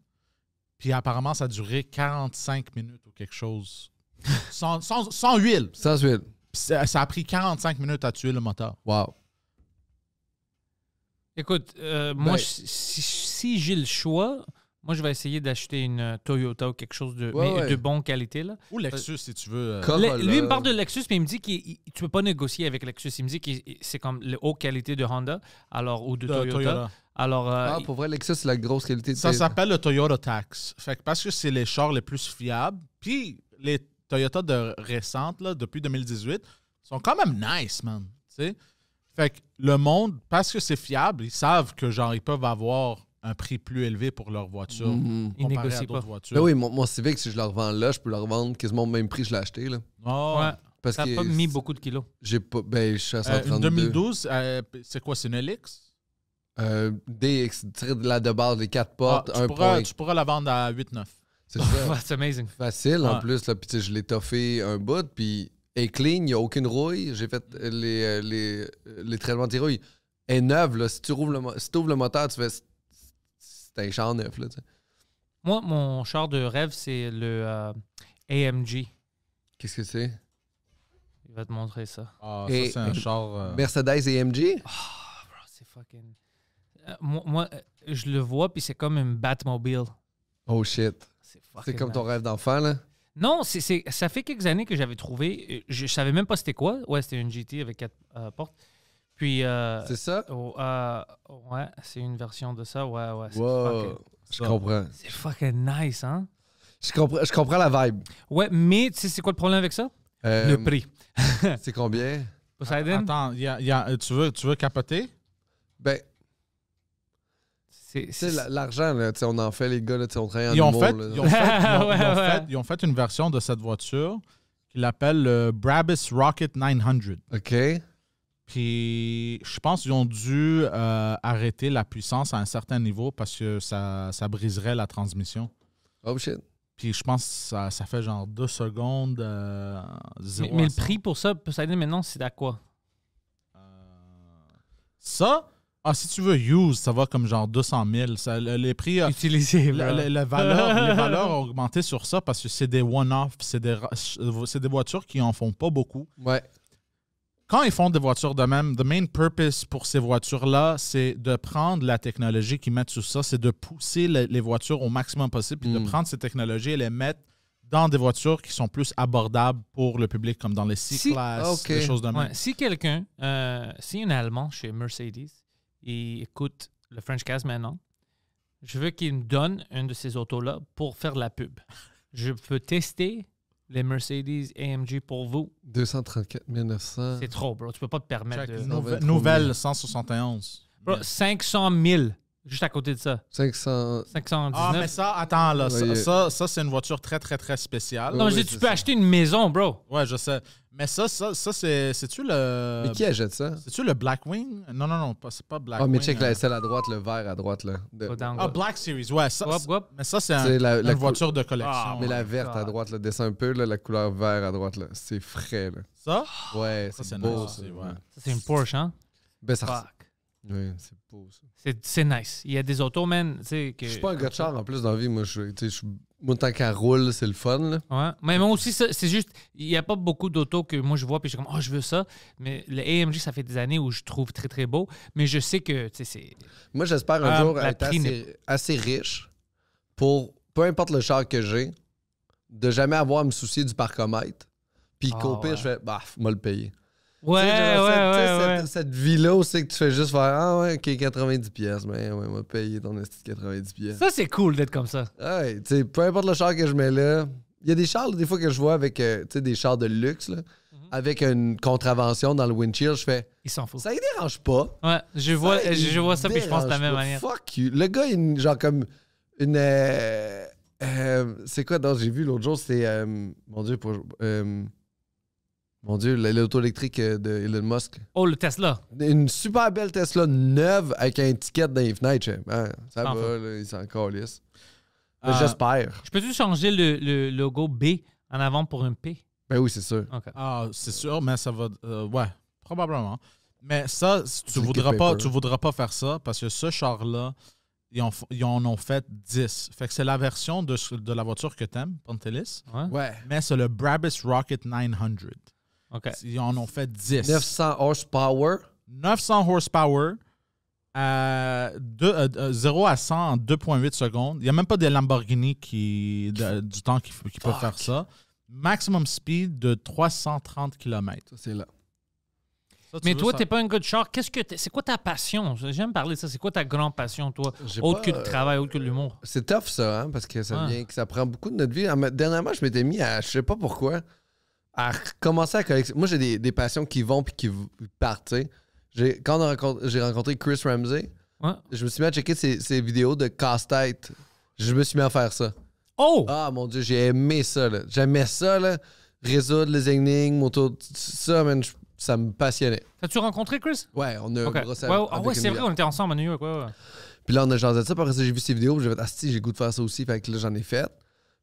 puis apparemment, ça a duré 45 minutes ou quelque chose. Sans, huile. Sans huile. Ça, a pris 45 minutes à tuer le moteur. Wow. Écoute, euh, moi, ben- si j'ai le choix, moi, je vais essayer d'acheter une euh, Toyota ou quelque chose de, de bonne qualité. Là. Ou Lexus, si tu veux. Euh, lui, il me euh, parle de Lexus, mais il me dit que tu peux pas négocier avec Lexus. Il me dit que c'est comme la haute qualité de Honda alors, ou de, Toyota. Alors, ah, pour vrai, Lexus, c'est la grosse qualité. De ça s'appelle le Toyota Tax. Fait que parce que c'est les chars les plus fiables. Puis les Toyota de récentes, là, depuis 2018, sont quand même nice, man. Fait que le monde, parce que c'est fiable, ils savent que genre, ils peuvent avoir un prix plus élevé pour leur voiture mhm. Ils négocient d'autres voitures. voiture. Ben oui, mon, Civic, si je le revends là, je peux le revendre quasiment au même prix que je l'ai acheté. Là. Ah. ouais. Parce T'as pas mis beaucoup de kilos. J'ai pas, ben, je suis à 132. Euh, 2012, euh, c'est quoi, c'est une LX? Euh, DX, la de base, les quatre ah, portes, tu un pourras, Tu pourras la vendre à 8-9. C'est ça. amazing. Facile, en plus. puis je l'ai toffé un bout, puis est clean, il n'y a aucune rouille. J'ai fait les, euh, les, les traitements de rouille. est neuve, là. Si tu ouvres le, si ouvres le moteur, tu fais un char neuf. Là, Moi, mon char de rêve, c'est le euh, AMG. Qu'est-ce que c'est? Il va te montrer ça. Ah, ça, c'est un euh, char. Euh, Mercedes AMG? Ah, c'est fucking. moi, je le vois, puis c'est comme une Batmobile. Oh shit. C'est C'est comme ton rêve d'enfant, là? Non, c'est, ça fait quelques années que j'avais trouvé. Je, savais même pas c'était quoi. Ouais, c'était une GT avec quatre portes. Puis. Euh, c'est ça? Euh, ouais, c'est une version de ça. Ouais, ouais. Wow. je comprends. C'est fucking nice, hein? Je comprends, je comprends la vibe. Ouais, mais tu sais, c'est quoi le problème avec ça? Euh, le prix. c'est combien? Poseidon? Attends, a, y a, tu, veux, tu veux capoter? Ben. C'est l'argent, là. on en fait les gars, là, on travaille en ils fait, Ils ont fait une version de cette voiture qu'ils appellent le Brabus Rocket 900. OK qui, je pense qu'ils ont dû euh, arrêter la puissance à un certain niveau parce que ça, briserait la transmission. Oh Puis je pense que ça, fait genre deux secondes. Euh, mais, le prix pour ça, dire maintenant, c'est à quoi euh, Ça ah, si tu veux use, ça va comme genre 200 000. Ça, les prix. à utiliser. la, valeur, les valeurs ont augmenté sur ça parce que c'est des one-off, c'est des, des voitures qui en font pas beaucoup. Ouais quand ils font des voitures de même, the main purpose pour ces voitures-là, c'est de prendre la technologie qu'ils mettent sur ça, c'est de pousser les, voitures au maximum possible, de hmm. prendre ces technologies et les mettre dans des voitures qui sont plus abordables pour le public, comme dans les C-Class, des choses de même. si quelqu'un, euh, si un Allemand chez Mercedes, il écoute le French Cas maintenant, je veux qu'il me donne une de ces autos-là pour faire la pub. Je peux tester les Mercedes AMG pour vous? 234 900. C'est trop, bro. Tu peux pas te permettre de... nouvelle 171. Bro, 500 000. Juste à côté de ça. 500... 519. Ah, mais ça, attends, là. Ça, ça, c'est une voiture très, très, très spéciale. Non, mais tu peux acheter une maison, bro. Ouais, je sais. Mais ça, ça, ça c'est. C'est-tu le. Mais qui achète ça C'est-tu le Blackwing Non, non, non, c'est pas ah, Blackwing. Ah, oh, mais check la celle euh. à droite, le vert à droite, là. De... Ah, Black Series, ouais. Ça, Mais ça, c'est une voiture de collection. Ah, mais la verte à droite, là. descend un peu, là, la couleur vert à droite, là. C'est frais, là. Ça Ouais, c'est beau. aussi, Ça, c'est une Porsche, hein ben, ça, c'est beau, C'est nice. Il y a des autos, man. Que... Je suis pas un gars de ah, char en plus dans la vie. Moi, je, je, tant qu'elle roule, c'est le fun. Là. Mais moi aussi, c'est juste, il n'y a pas beaucoup d'autos que moi je vois puis je comme, oh, je veux ça. Mais le AMG, ça fait des années où je trouve très, très beau. Mais je sais que, c'est. Moi, j'espère un ah, jour être assez, riche pour, peu importe le char que j'ai, de jamais avoir à me soucier du parcomètre. Puis quand qu'au je fais, bah, moi le payer. Ouais, ouais, cette, ouais, cette, vie-là où c'est que tu fais juste faire Ah ouais, ok, 90 pièces, mais ouais, va payer ton esti de 90 pièces. Ça, c'est cool d'être comme ça. Ouais, tu sais, peu importe le char que je mets là. Il y a des chars, des fois, que je vois avec, euh, tu sais, des chars de luxe, là, mhm. avec une contravention dans le windshield, je fais. Ils s'en foutent. Ça, dérange pas. Ouais, je vois ça, je vois ça puis je pense de la même manière. Fuck Le gars, il, genre, comme une. Euh, euh, c'est quoi, j'ai vu l'autre jour, c'est. mon Dieu, pour. Mon Dieu, l'auto électrique euh, de Elon Musk. Oh, le Tesla. Une super belle Tesla neuve avec un ticket dans hein, hein, ça va, il s'en calisse. Euh, J'espère. Je peux-tu changer le, logo B en avant pour un P? Ben oui, c'est sûr. Ah, c'est sûr, mais ça va. Euh, ouais, probablement. Mais ça, tu voudras voudras pas faire ça parce que ce char-là, ils, en ont fait 10. Fait que c'est la version de, la voiture que t'aimes, Pantelis. Ouais. ouais. Mais c'est le Brabus Rocket 900. OK. Ils en ont fait 10. 900 horsepower. 900 horsepower. À 0 euh, euh, à 100 en 2,8 secondes. Il n'y a même pas des Lamborghini qui, du temps qui, peuvent faire ça. Maximum speed de 330 km. c'est là. Mais toi, tu n'es pas un good Qu'est-ce que c'est quoi ta passion? J'aime parler de ça. C'est quoi ta grande passion, toi? Autre que le travail, autre que euh, l'humour. C'est tough, ça, hein, parce que ah. ça, prend beaucoup de notre vie. Ah, dernièrement, je m'étais mis à, je sais pas pourquoi, à commencer à collectionner. Moi, j'ai des, des, passions qui vont puis qui partent. quand j'ai rencontré Chris Ramsey, je me suis mis à checker ses, ses vidéos de casse-tête. Je me suis mis à faire ça. Oh! Ah mon dieu, j'ai aimé ça. Là. J'aimais ça. Là. Résoudre les énigmes autour ça, ça me passionnait. as tu rencontré Chris? Ouais, on a ouais, ah c'est vrai, on était ensemble à New York. Ouais, Puis là, on a changé de ça. Parce que j'ai vu ses vidéos. J'ai fait, ah si, j'ai goût de faire ça aussi. Fait que là, j'en ai fait.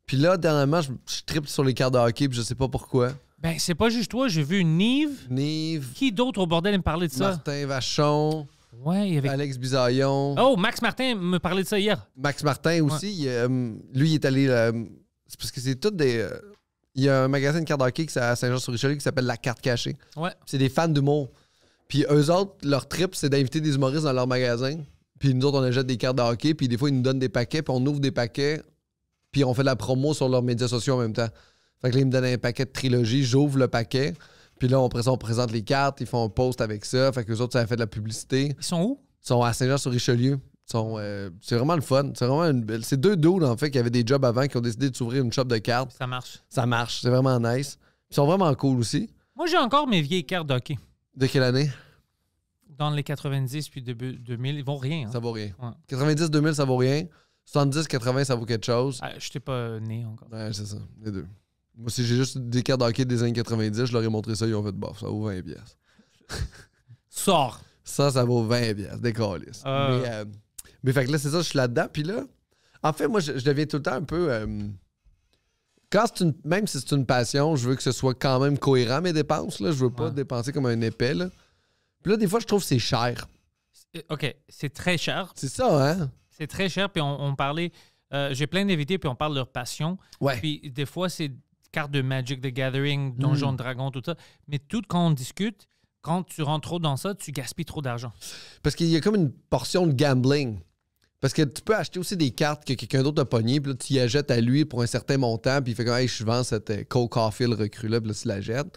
Puis là, dernièrement, je, je sur les cartes de hockey, puis je sais pas pourquoi. Ben, c'est pas juste toi, j'ai vu Nive. Nive. Qui d'autre au bordel me parlait de ça? Martin Vachon. Ouais, il Alex Bisaillon. Oh, Max Martin me parlait de ça hier. Max Martin aussi, euh, lui, il est allé. Euh, c'est parce que c'est tout des. Euh, il y a un magasin de cartes hockey à Saint-Jean-sur-Richelieu qui s'appelle La Carte Cachée. Ouais. C'est des fans d'humour. Puis eux autres, leur trip, c'est d'inviter des humoristes dans leur magasin. Puis nous autres, on achète des cartes de hockey. Puis des fois, ils nous donnent des paquets. Puis on ouvre des paquets puis on fait de la promo sur leurs médias sociaux en même temps. Fait que ils me donnent un paquet de trilogie, j'ouvre le paquet, puis là, on, présente les cartes, ils font un post avec ça, fait que les autres, ça a fait de la publicité. Ils sont où? Ils sont à Saint-Jean-sur-Richelieu. Euh, c'est vraiment le fun. C'est vraiment une belle. C'est deux doules, en fait, qui avaient des jobs avant, qui ont décidé de s'ouvrir une shop de cartes. Ça marche. Ça marche. C'est vraiment nice. Ils sont vraiment cool aussi. Moi, j'ai encore mes vieilles cartes de De quelle année? Dans les 90 puis début 2000, ils vont rien. Hein. Ça vaut rien. 90-2000, ça vaut rien. 70, 80, ça vaut quelque chose. Ah, je t'ai pas né encore. Ouais, c'est ça, les deux. Moi, si j'ai juste des cartes d'hockey des années 90, je leur ai montré ça, ils ont fait bof, ça vaut 20 pièces. Sors! Ça, ça vaut 20 pièces, des ah. euh, Mais, fait que là, c'est ça, je suis là-dedans. Puis là, en fait, moi, je, deviens tout le temps un peu. Euh, quand c'est une, même si c'est une passion, je veux que ce soit quand même cohérent mes dépenses. Là. Je veux pas dépenser comme un épais. Puis là, des fois, je trouve que c'est cher. OK, c'est très cher. C'est ça, hein? C'est très cher. Puis on, parlait, euh, j'ai plein d'invités, puis on parle de leur passion. Puis des fois, c'est cartes de Magic the Gathering, Donjon de mm. Dragon, tout ça. Mais tout quand on discute, quand tu rentres trop dans ça, tu gaspilles trop d'argent. Parce qu'il y a comme une portion de gambling. Parce que tu peux acheter aussi des cartes que quelqu'un d'autre a pognées, puis tu y achètes à lui pour un certain montant, puis il fait comme, hey, je vends cette euh, coca recrue tu la jettes.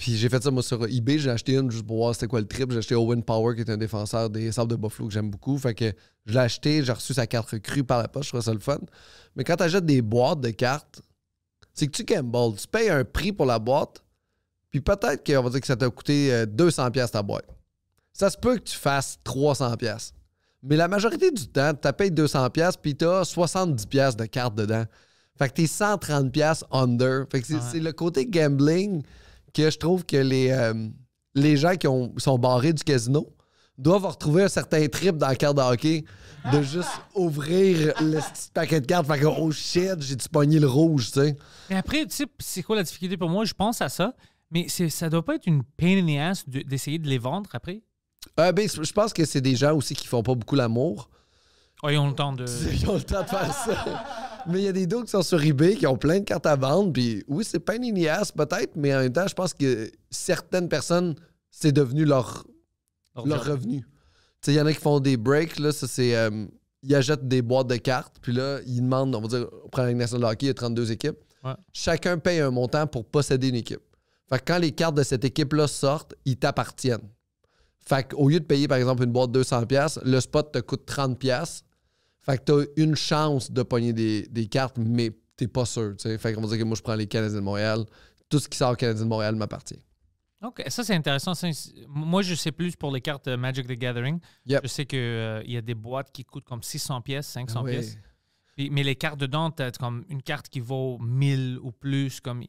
Puis j'ai fait ça, moi, sur eBay. J'ai acheté une juste pour voir c'était quoi le trip. J'ai acheté Owen Power, qui est un défenseur des Sables de Buffalo que j'aime beaucoup. Fait que je l'ai acheté, j'ai reçu sa carte recrue par la poche. Je trouvais ça le fun. Mais quand tu achètes des boîtes de cartes, c'est que tu gambles. Tu payes un prix pour la boîte, puis peut-être qu'on va dire que ça t'a coûté 200$ euh, ta boîte. Ça se peut que tu fasses 300$. Mais la majorité du temps, tu payé 200$, puis t'as 70$ de cartes dedans. Fait que t'es 130$ under. Fait que c'est le côté gambling que je trouve que les, euh, les gens qui ont, sont barrés du casino doivent avoir trouvé un certain trip dans la carte de hockey de ah! juste ouvrir le petit paquet de cartes. Fait que, oh shit, j'ai-tu pogné le rouge, tu sais. Mais après, tu sais, c'est quoi la difficulté pour moi? Je pense à ça, mais ça doit pas être une pain in the ass d'essayer de, les vendre après? Euh, ben, je pense que c'est des gens aussi qui font pas beaucoup l'amour ils ont le temps de. faire ça. mais il y a des dos qui sont sur eBay qui ont plein de cartes à vendre. Puis oui, c'est pas une ignace peut-être, mais en même temps, je pense que certaines personnes, c'est devenu leur, leur, revenu. Il y en a qui font des breaks. Là, ça, c'est, euh, ils achètent des boîtes de cartes. Puis là, ils demandent, on va dire, au Premier National Hockey, il y a 32 équipes. Chacun paye un montant pour posséder une équipe. Fait quand les cartes de cette équipe-là sortent, ils t'appartiennent. Fait qu'au lieu de payer, par exemple, une boîte de 200$, le spot te coûte 30$. Fait que t'as une chance de pogner des, cartes, mais t'es pas sûr. sais. Fait qu'on va dire que moi, je prends les Canadiens de Montréal. Tout ce qui sort Canadiens de Montréal m'appartient. OK, ça c'est intéressant. moi, je sais plus pour les cartes euh, Magic the Gathering. Je sais qu'il euh, y a des boîtes qui coûtent comme 600 pièces, 500 ah pièces. mais les cartes dedans, t'as comme une carte qui vaut 1000 ou plus. comme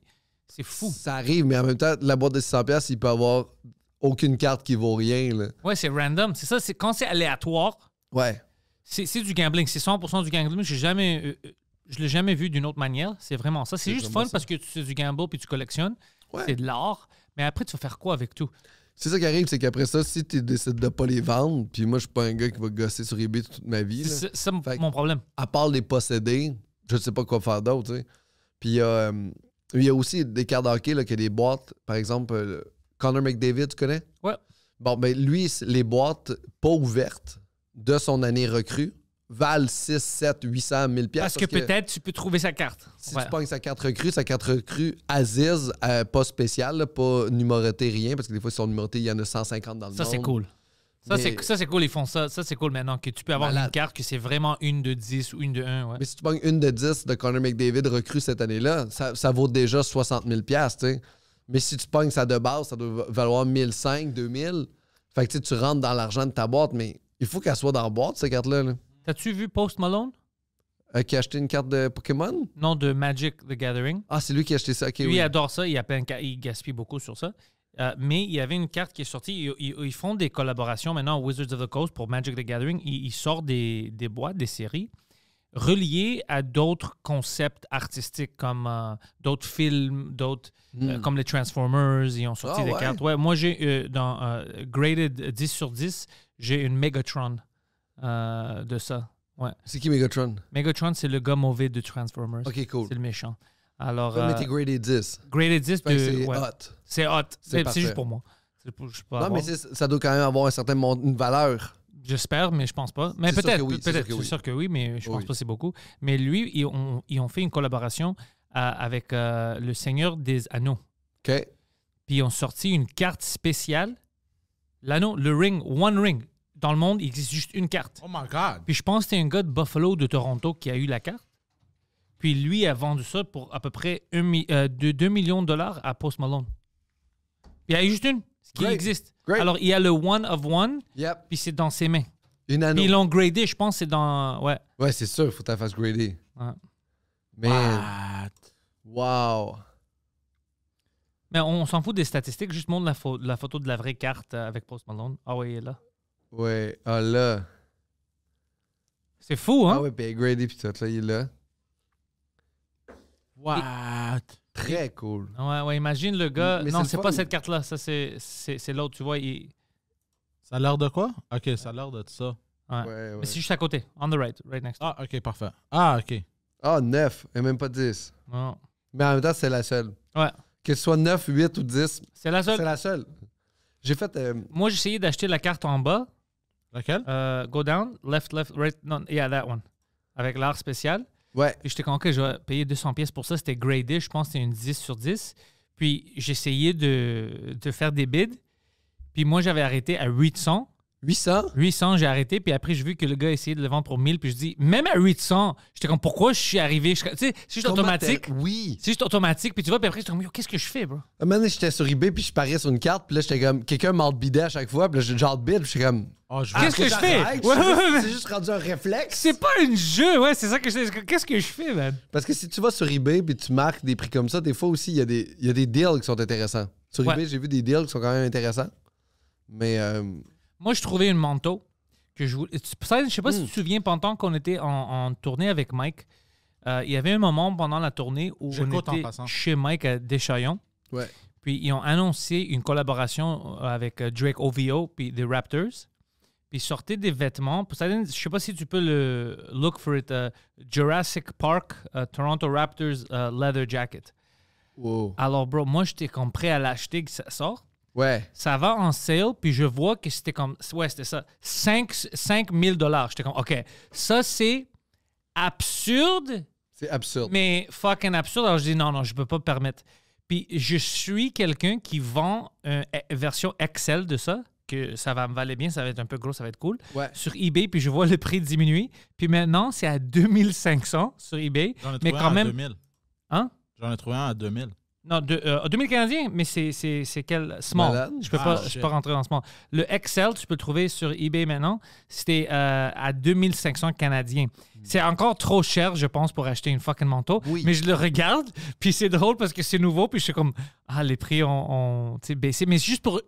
C'est fou. Ça arrive, mais en même temps, la boîte de 600 pièces, il peut avoir aucune carte qui vaut rien. Là. Ouais, c'est random. C'est ça, c'est quand c'est aléatoire. Ouais. C'est du gambling, c'est 100% du gambling. Je jamais, euh, euh, je l'ai jamais vu d'une autre manière. C'est vraiment ça. C'est juste fun parce que tu fais du gamble puis tu collectionnes. C'est de l'art. Mais après, tu vas faire quoi avec tout? C'est ça qui arrive, c'est qu'après ça, si tu décides de pas les vendre, puis moi, je suis pas un gars qui va gosser sur eBay toute ma vie. C'est ça fait mon problème. À part les posséder, je ne sais pas quoi faire d'autre. Puis euh, il y a aussi des cartes hockey, là, qui des boîtes. Par exemple, Connor McDavid, tu connais? Ouais. Bon, ben lui, les boîtes pas ouvertes, de son année recrue valent 6, 7, 800, 1000 pièces. Parce, que, peut-être tu peux trouver sa carte. Si tu pognes sa carte recrue, sa carte recrue Aziz, euh, pas spéciale, pas numéroté, rien, parce que des fois, si sont numérotés, il y en a 150 dans le monde. Ça, c'est cool. Ça, c'est cool, ils font ça. Ça, c'est cool maintenant que tu peux avoir une carte que c'est vraiment une de 10 ou une de 1. Ouais. Mais si tu pognes une de 10 de Connor McDavid recrue cette année-là, ça, vaut déjà 60 000 tu Mais si tu pognes ça de base, ça doit valoir 1005, 2000. Fait que tu rentres dans l'argent de ta boîte, mais il faut qu'elle soit dans la boîte, cette carte Là. tas tu vu Post Malone? Euh, qui a acheté une carte de Pokémon? Non, de Magic the Gathering. Ah, c'est lui qui a acheté ça. oui. il adore ça. Il, gaspille beaucoup sur ça. Euh, mais il y avait une carte qui est sortie. Ils, font des collaborations maintenant Wizards of the Coast pour Magic the Gathering. Ils, sortent des, boîtes, des séries reliées à d'autres concepts artistiques comme euh, d'autres films, d'autres hmm. comme les Transformers. Ils ont sorti ah des cartes. Ouais, moi, j'ai dans Graded 10 sur 10, j'ai une Megatron euh, de ça. Ouais. C'est qui Megatron? Megatron, c'est le gars mauvais de Transformers. Ok, cool. C'est le méchant. Alors, Comme était graded 10. Graded 10 C'est hot. C'est hot. C'est juste pour moi. non, mais ça doit quand même avoir un certain une valeur. J'espère, mais je pense pas. Mais peut-être, peut-être. sûr, que oui, mais je pense pas que c'est beaucoup. Mais lui, ils ont, ils ont fait une collaboration euh, avec euh, le Seigneur des Anneaux. OK. Puis ils ont sorti une carte spéciale. L'anneau, le ring, One Ring dans le monde, il existe juste une carte. Oh my God! Puis je pense que c'était un gars de Buffalo, de Toronto, qui a eu la carte. Puis lui a vendu ça pour à peu près 2 euh, millions de dollars à Post Malone. Il y a juste une qui existe. Alors, il y a le one of one, yep. puis c'est dans ses mains. Une année. Puis ils l'ont gradé, je pense, c'est dans. Ouais, ouais c'est sûr, il faut que tu fasses grader. What? Wow. Mais on, s'en fout des statistiques, juste montre la, photo de la vraie carte euh, avec Post Malone. Ah oui, il est là. Ouais. Ah, là. C'est fou, hein? Ah ouais, puis Grady, puis tout, ça, il est là. What? Très cool. Ah ouais, ouais, imagine le gars. non, c'est pas cette carte-là. Ça, c'est, l'autre, tu vois. Il... Ça a l'air de quoi? Ok, ça a l'air de ça. Ouais. ouais. Mais c'est juste à côté. On the right, right next. Ah, ok, parfait. Ah, ok. Ah, 9 et même pas 10. Non. Mais en même temps, c'est la seule. Ouais. Que ce soit 9, 8 ou 10. C'est la seule. C'est la seule. J'ai fait. Euh, Moi, j'ai essayé d'acheter la carte en bas. Laquelle? Euh, go down, left, left, right. Non, yeah, that one. Avec l'art spécial. Ouais. Puis j'étais con que je vais payer 200 pièces pour ça. C'était gradé, je pense que c'était une 10 sur 10. Puis j'essayais de, de faire des bids. Puis moi, j'avais arrêté à 800. 800? 800, j'ai arrêté. Puis après, j'ai vu que le gars essayait de le vendre pour 1000. Puis je dis, même à 800, j'étais comme, pourquoi je suis arrivé? Tu sais, c'est juste automatique. Oui. C'est juste automatique. Puis tu vois, puis après, j'étais comme, qu'est-ce que je fais, bro? Un j'étais sur eBay, puis je pariais sur une carte. Puis là, j'étais comme, quelqu'un bidé à chaque fois. Puis là, j'ai bid. Puis j'étais comme, oh, je... Ah, qu'est-ce que je fais? c'est juste rendu un réflexe. C'est pas un jeu, ouais, c'est ça que je Qu'est-ce que je fais, man? Parce que si tu vas sur eBay, puis tu marques des prix comme ça, des fois aussi, il y, a des... y a des deals qui sont intéressants. Sur eBay, j'ai vu des deals qui sont quand même intéressants. Mais. Euh, moi, je trouvais une manteau que je voulais. Je sais pas si tu te hmm. souviens, pendant qu'on était en, tournée avec Mike, euh, il y avait un moment pendant la tournée où on était chez Mike à Deschaillons. Puis ils ont annoncé une collaboration euh, avec euh, Drake OVO puis The Raptors. Puis ils sortaient des vêtements. Poseidon, je sais pas si tu peux le look for it. Jurassic Park Toronto Raptors leather jacket. Alors bro, moi j'étais comme prêt à l'acheter que ça sorte. Ça va en sale, puis je vois que c'était comme. Ouais, c'était ça. 5, 000 J'étais comme, OK, ça, c'est absurde. C'est absurde. Mais fucking absurde. Alors, je dis, non, non, je peux pas permettre. Puis, je suis quelqu'un qui vend une eh, version Excel de ça, que ça va me valer bien, ça va être un peu gros, ça va être cool, sur eBay, puis je vois le prix diminuer. Puis maintenant, c'est à 2500 sur eBay. mais quand même. 2000. Hein? J'en ai trouvé un à 2000. Non, de, 2000 euh, Canadiens, mais c'est, quel small? Je peux pas, peux pas ah, rentrer dans small. Le Excel, tu peux le trouver sur eBay maintenant. C'était euh, à 2500 Canadiens. Hmm. C'est encore trop cher, je pense, pour acheter une fucking manteau. Oui. Mais je le regarde, puis c'est drôle parce que c'est nouveau, puis je suis comme, ah, les prix ont, baissé. Mais c'est juste pour euh,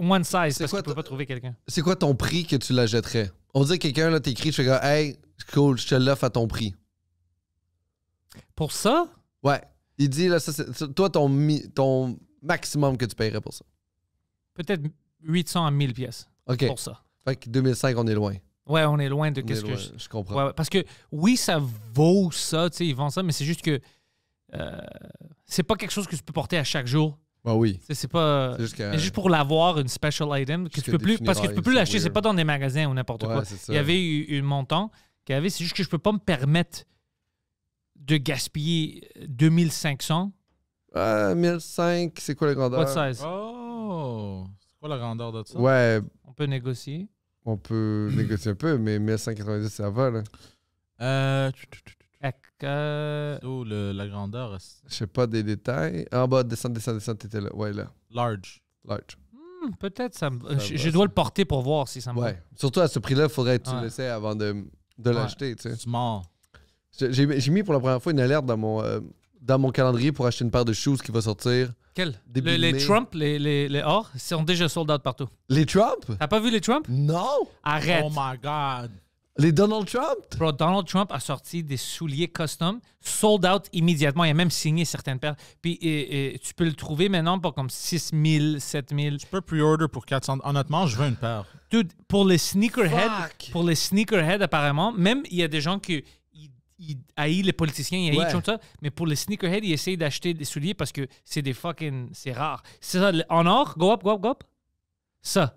one size, parce peux pas trouver quelqu'un. C'est quoi ton prix que tu l'achèterais? On dit que quelqu'un, là, t'écris, tu fais, hey, cool, je te l'offre à ton prix. Pour ça? Ouais. Il dit, là, ça, toi, ton, maximum que tu paierais pour ça. Peut-être 800 à 1000 pièces pour ça. Fait que 2005, on est loin. Ouais, on est loin de ce que je... comprends. parce que oui, ça vaut ça, tu sais, ils vendent ça, mais c'est juste que euh, c'est pas quelque chose que tu peux porter à chaque jour. Bah oui. C'est pas juste, pour l'avoir une special item peux plus parce que tu peux plus l'acheter, c'est pas dans des magasins ou n'importe quoi. Il y avait eu, montant qu'il y avait, c'est juste que je peux pas me permettre de gaspiller 2500? Euh, 1005, euh, c'est quoi la grandeur? What size? Oh! C'est quoi la grandeur de ça? Ouais. On peut négocier? On peut négocier un peu, mais 1190, ça va, là. Euh... euh la grandeur. Je sais pas des détails. En bas, descend, descend, descend, t'étais là. Ouais, là. Large. Large. Hmm, peut-être, ça, me... je, dois le porter pour voir si ça me Ouais. Surtout à ce prix-là, il faudrait que tu le avant de, l'acheter, tu sais. J'ai mis pour la première fois une alerte dans mon, euh, dans mon calendrier pour acheter une paire de shoes qui va sortir. Quelle Les Trump, les, les, les or, oh, sont déjà sold out partout. Les Trump T'as pas vu les Trump Non Arrête Oh my God les Donald Trump? Bro, Donald Trump a sorti des souliers custom, sold out immédiatement. Il a même signé certaines paires. Puis tu peux le trouver maintenant pour comme 6 000, 7 000. Je peux pre-order pour 400. Honnêtement, je veux une paire. Dude, pour les sneakerhead, pour les sneakerhead apparemment, même il y a des gens qui il haït les politiciens, il haït tout ça. Mais pour les sneakerheads, il essaie d'acheter des souliers parce que c'est des fucking. C'est rare. C'est ça, en or, go up, go up, go up. Ça.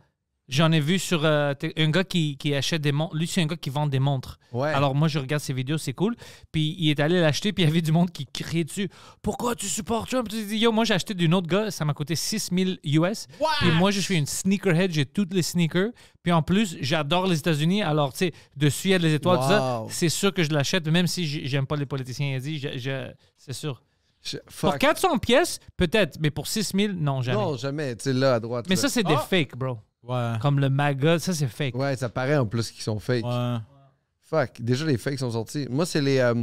J'en ai vu sur euh, un gars qui, qui, achète des montres. Lui, c'est un gars qui vend des montres. Alors, moi, je regarde ses vidéos, c'est cool. Puis, il est allé l'acheter, puis il y avait du monde qui criait dessus. Pourquoi tu supportes Trump? Tu dit yo, moi, j'ai acheté d'une autre gars, ça m'a coûté 6000 US. et Puis, moi, je suis une sneakerhead, j'ai toutes les sneakers. Puis, en plus, j'adore les États-Unis. Alors, tu sais, de il y étoiles, tout ça. C'est sûr que je l'achète, même si j'aime pas les politiciens. dit, je, je, c'est sûr. pour 400 pièces, peut-être, mais pour 6000, non, jamais. Non, jamais. Tu là, à droite. Mais ça, c'est des ah! fakes, bro. Ouais. Comme le MAGA, ça c'est fake. Ouais, ça paraît en plus qu'ils sont fake. Fuck, déjà les fakes sont sortis. Moi, c'est les. Euh,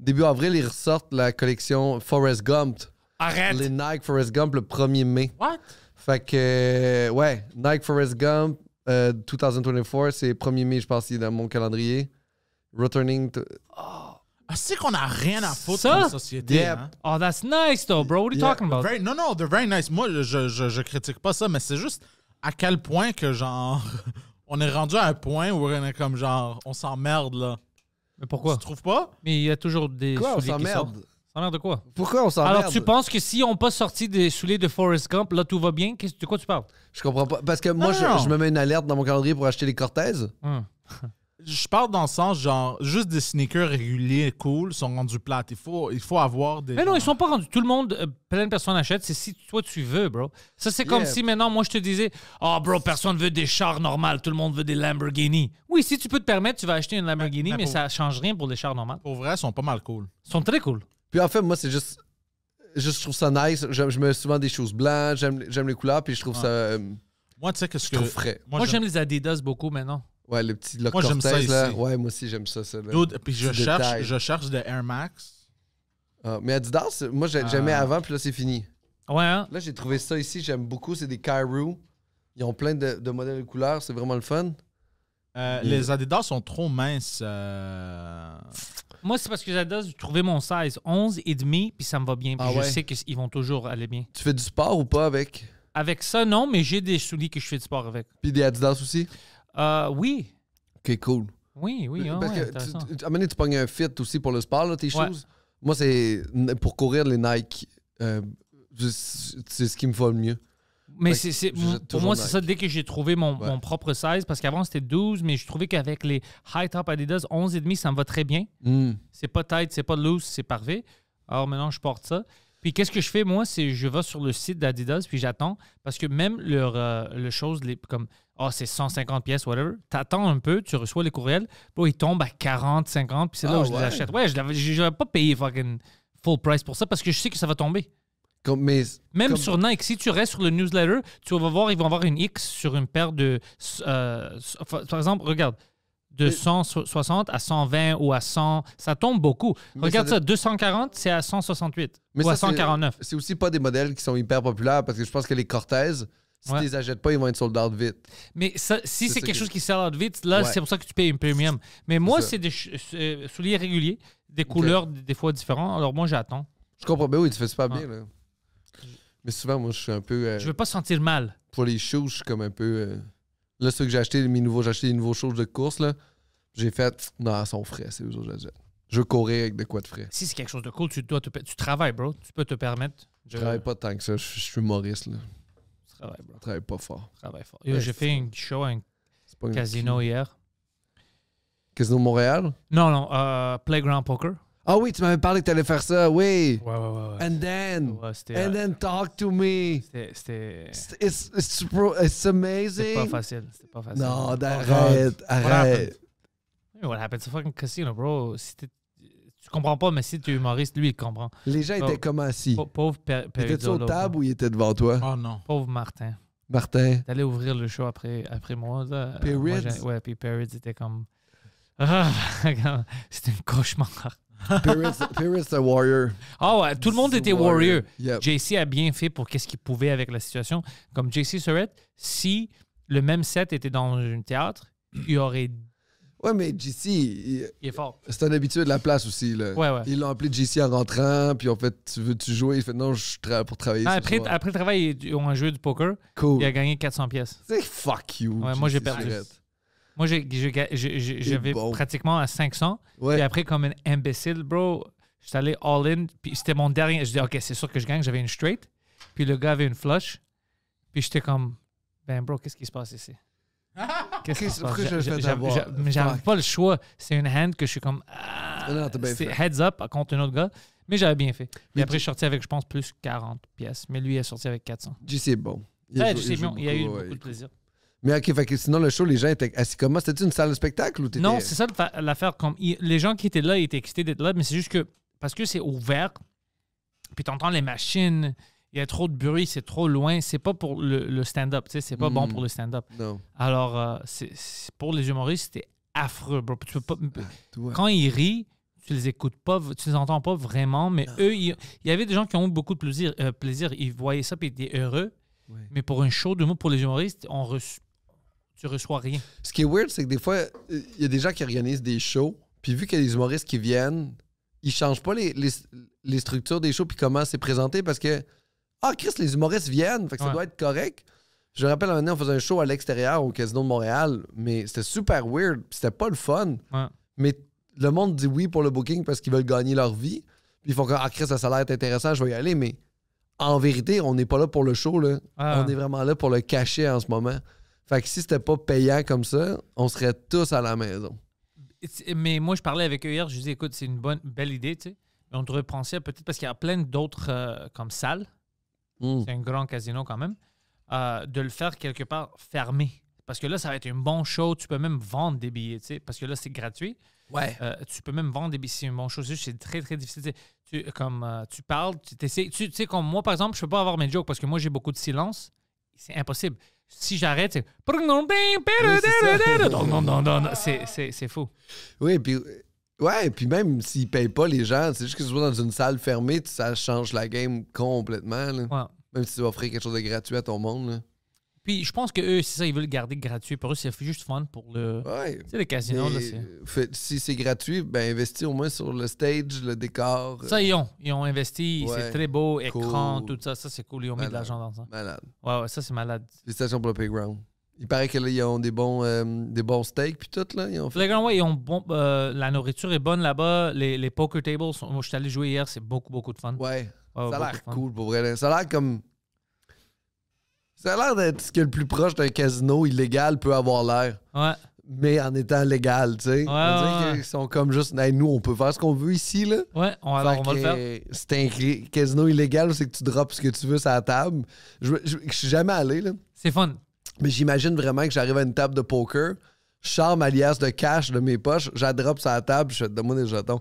début avril, ils ressortent la collection Forrest Gump. Arrête! Les Nike Forrest Gump le 1er mai. What? Fait que, euh, ouais, Nike Forrest Gump 2024, euh, c'est 1er mai, je pense, il est dans mon calendrier. Returning to. Ah, c'est qu'on a rien à foutre de la société. hein. Oh, that's nice though, bro. What are you talking about? non, non, they're very nice. Moi, je, je, je critique pas ça, mais c'est juste à quel point que genre on est rendu à un point où on est comme genre on s'emmerde là. Mais pourquoi Tu trouves pas Mais il y a toujours des Quoi, on s'emmerde s'emmerde de quoi Pourquoi on s'emmerde Alors tu penses que si on pas sorti des souliers de Forest Gump, là tout va bien de quoi tu parles Je comprends pas parce que moi je, me mets une alerte dans mon calendrier pour acheter les Cortez. Hum. je parle dans le sens, genre, juste des sneakers réguliers, cool, sont rendus plates. Il faut, il faut avoir des. Mais non, ils sont pas rendus. Tout le monde, euh, plein de personnes achètent. C'est si toi tu veux, bro. Ça, c'est comme si maintenant, moi, je te disais, oh, bro, personne ne veut des chars normales. Tout le monde veut des Lamborghini. Oui, si tu peux te permettre, tu vas acheter une Lamborghini, mais, ça ne ça change rien pour les chars normaux. au vrai, ils sont pas mal cool. Ils sont très cool. Puis en fait, moi, c'est juste. je trouve ça nice. Je mets souvent des choses blanches. J'aime les couleurs, puis je trouve ça. Euh, moi, tu sais que ce que. Frais. moi j'aime les Adidas beaucoup maintenant. Ouais, le petit moi, là. Ouais, moi aussi, j'aime ça, ça. Puis je cherche, de Air Max. Ah, mais Adidas, moi, ah. j'aimais avant, puis là, c'est fini. Ouais, hein? Là, j'ai trouvé ça ici, j'aime beaucoup. C'est des Cairo. Ils ont plein de, modèles de couleurs, c'est vraiment le fun. Euh, les Adidas sont trop minces. Euh. Moi, c'est parce que j'adore trouver mon size 11 et demi, puis ça me va bien. Puis ah je sais qu'ils vont toujours aller bien. Tu fais du sport ou pas avec Avec ça, non, mais j'ai des souliers que je fais du sport avec. Puis des Adidas aussi euh, oui. OK, cool. Oui, oui. Hein, parce que, tu, à un tu pognes un fit aussi pour le sport, là, tes choses. Moi, c'est pour courir les Nike. Euh, c'est ce qui me va le mieux. Mais pour moi, c'est ça dès que j'ai trouvé mon, mon, propre size, parce qu'avant c'était 12, mais je trouvais qu'avec les high top Adidas, 11,5, ça me va très bien. Hmm. C'est pas tight, c'est pas loose, c'est parfait. Alors maintenant, je porte ça. Puis qu'est-ce que je fais, moi, c'est je vais sur le site d'Adidas, puis j'attends, parce que même leur euh, le chose, les, comme, oh, c'est 150 pièces, whatever, t'attends un peu, tu reçois les courriels, puis ils tombent à 40, 50, puis c'est là ah où je les achète. Ouais, je n'aurais pas payé fucking full price pour ça, parce que je sais que ça va tomber. Comme, Même sur Nike, si tu restes sur le newsletter, tu vas voir, ils vont avoir une X sur une paire de. Euh, par exemple, regarde, de 160 à 120 ou à 100, ça tombe beaucoup. Regarde ça, 240, c'est à 168 mais ou à 149. C'est aussi pas des modèles qui sont hyper populaires parce que je pense que les Cortez, si tu les achètes pas, ils vont être soldats out vite. Mais si c'est quelque chose qui sell out vite, là, c'est pour ça que tu payes une premium. Mais moi, c'est des souliers réguliers, des couleurs des fois différentes. Alors moi, j'attends. Je comprends bien, oui, tu fais super bien. Là. Mais souvent, moi, je suis un peu. Euh, je veux pas sentir mal. Pour les shoes, je suis comme un peu. Euh, là, ceux que j'ai acheté, j'ai acheté des nouveaux choses de course, là. J'ai fait, non, son sont frais, c'est aujourd'hui je Je veux courir avec de quoi de frais. Si c'est quelque chose de cool, tu, dois tu travailles, bro. Tu peux te permettre. Je, travaille pas tant que ça. Je, suis humoriste, là. Tu bro. travaille pas fort. Je travaille fort. J'ai fait une show à un casino hier. Casino Montréal? Non, non. Euh, Playground Poker. Ah oui, tu m'avais parlé que allais faire ça, oui. Ouais, ouais, ouais. And then, and then euh, talk to me. C'était. c'est c'est it's amazing. C'était pas facile. C'était pas facile. Non, oh, arrête, arrête. What happened to fucking casino, bro? tu comprends pas, mais si tu es humoriste, lui, il comprend. Les gens étaient comme assis? Pauvre Était-tu au table ou il était devant toi? Oh non. Pauvre Martin. Martin. T'allais ouvrir le show après, moi. Là. Euh, ouais, puis Perry était comme. c'était un cauchemar. Perrids, a warrior. oh, ouais, tout le monde était warrior. JC a bien fait pour qu'est-ce qu'il pouvait avec la situation. Comme JC Surrett, si le même set était dans un théâtre, il aurait Ouais, mais JC. C'est un habitude de la place aussi. Là. Ouais, ouais. Ils l'ont appelé JC en rentrant, puis en fait, tu veux-tu jouer Il fait non, je travaille pour travailler. après, le travail, ils ont joué du poker. Il a gagné 400 pièces. fuck you. moi, j'ai perdu. Moi, j'avais pratiquement à 500. Puis après, comme un imbécile, bro, j'étais allé all-in, puis c'était mon dernier. Je dis, OK, c'est sûr que je gagne, j'avais une straight. Puis le gars avait une flush. Puis j'étais comme, ben, bro, qu'est-ce qui se passe ici Qu'est-ce que j'avais pas le choix. C'est une hand que je suis comme. Ah, c'est heads up contre un autre gars. Mais j'avais bien fait. Puis après, je suis sorti avec, je pense, plus 40 pièces. Mais lui, il est sorti avec 400. JC c'est bon. Il a, bon. il a eu beaucoup de plaisir. Mais sinon, le show, les gens étaient assis moi. cétait une salle de spectacle ou Non, c'est ça l'affaire. Comme, les gens qui étaient là étaient excités d'être là, mais c'est juste que parce que c'est ouvert, puis t'entends les machines, il y a trop de bruit, c'est trop loin. C'est pas pour le, stand-up, tu sais, c'est pas bon mm. pour le stand-up. Alors, euh, c'est, pour les humoristes, c'était affreux, ah, quand ils rient, tu les écoutes pas, tu les entends pas vraiment, mais eux, il y avait des gens qui ont eu beaucoup de plaisir. Euh, plaisir ils voyaient ça et étaient heureux. Mais pour un show de mots, pour les humoristes, on tu reçois rien. Ce qui est weird, c'est que des fois, il y a des gens qui organisent des shows, puis vu qu'il y a des humoristes qui viennent, ils changent pas les, les, les structures des shows puis comment c'est présenté parce que ah, Chris, les humoristes viennent, que ça doit être correct. Je me rappelle un on faisait un show à l'extérieur au Casino de Montréal, mais c'était super weird, c'était pas le fun. Mais le monde dit oui pour le booking parce qu'ils veulent gagner leur vie. Puis ils font que, ah, Chris, ça, a l'air intéressant, je vais y aller, mais en vérité, on n'est pas là pour le show, là. Ah. On est vraiment là pour le cacher en ce moment. Fait que si c'était pas payant comme ça, on serait tous à la maison. Mais moi, je parlais avec eux hier, je disais, écoute, c'est une bonne, belle idée, tu On devrait penser peut-être parce qu'il y a plein d'autres euh, comme salles c'est un grand casino quand même. de le faire quelque part fermé. Parce que là, ça va être un bon show. Tu peux même vendre des billets, tu sais, parce que là, c'est gratuit. Ouais. tu peux même vendre des billets. C'est un bon show. C'est très, très difficile. Tu, comme tu parles, tu essaies. Tu sais, comme moi, par exemple, je peux pas avoir mes jokes parce que moi, j'ai beaucoup de silence. C'est impossible. Si j'arrête, c'est. c'est fou. Oui, puis Ouais, puis même s'ils payent pas les gens, c'est juste que tu sois dans une salle fermée, ça change la game complètement. Là. Ouais. Même si tu vas offrir quelque chose de gratuit à ton monde. Puis je pense que eux, c'est ça, ils veulent le garder gratuit. Pour eux, c'est juste fun pour le. Ouais. le casino. Là, c'est si c'est gratuit, ben investis au moins sur le stage, le décor. Ça, ils ont. Ils ont investi. C'est très beau, écran, tout ça. Ça, c'est cool. Ils ont mis de l'argent dans ça. Malade. Ouais, ouais, ça, c'est malade. Félicitations pour le playground. Il paraît qu'ils ont des bons, euh, des bons steaks puis tout. Euh, la nourriture est bonne là-bas. Les, les, poker tables, moi je suis allé jouer hier, c'est beaucoup, beaucoup de fun. Ouais. ça a l'air cool pour vrai. Ça a l'air comme. Ça a l'air d'être ce que le plus proche d'un casino illégal peut avoir l'air. Ouais. Mais en étant légal, tu sais. Ouais, Ils sont comme juste, nous, on peut faire ce qu'on veut ici, là. Ouais, on, on va le faire. C'est un casino illégal, c'est que tu drops ce que tu veux sur la table. je suis jamais allé, là. C'est fun. Mais j'imagine vraiment que j'arrive à une table de poker, je alias ma de cash de mes poches, ça sur la table, je fais donne des jetons.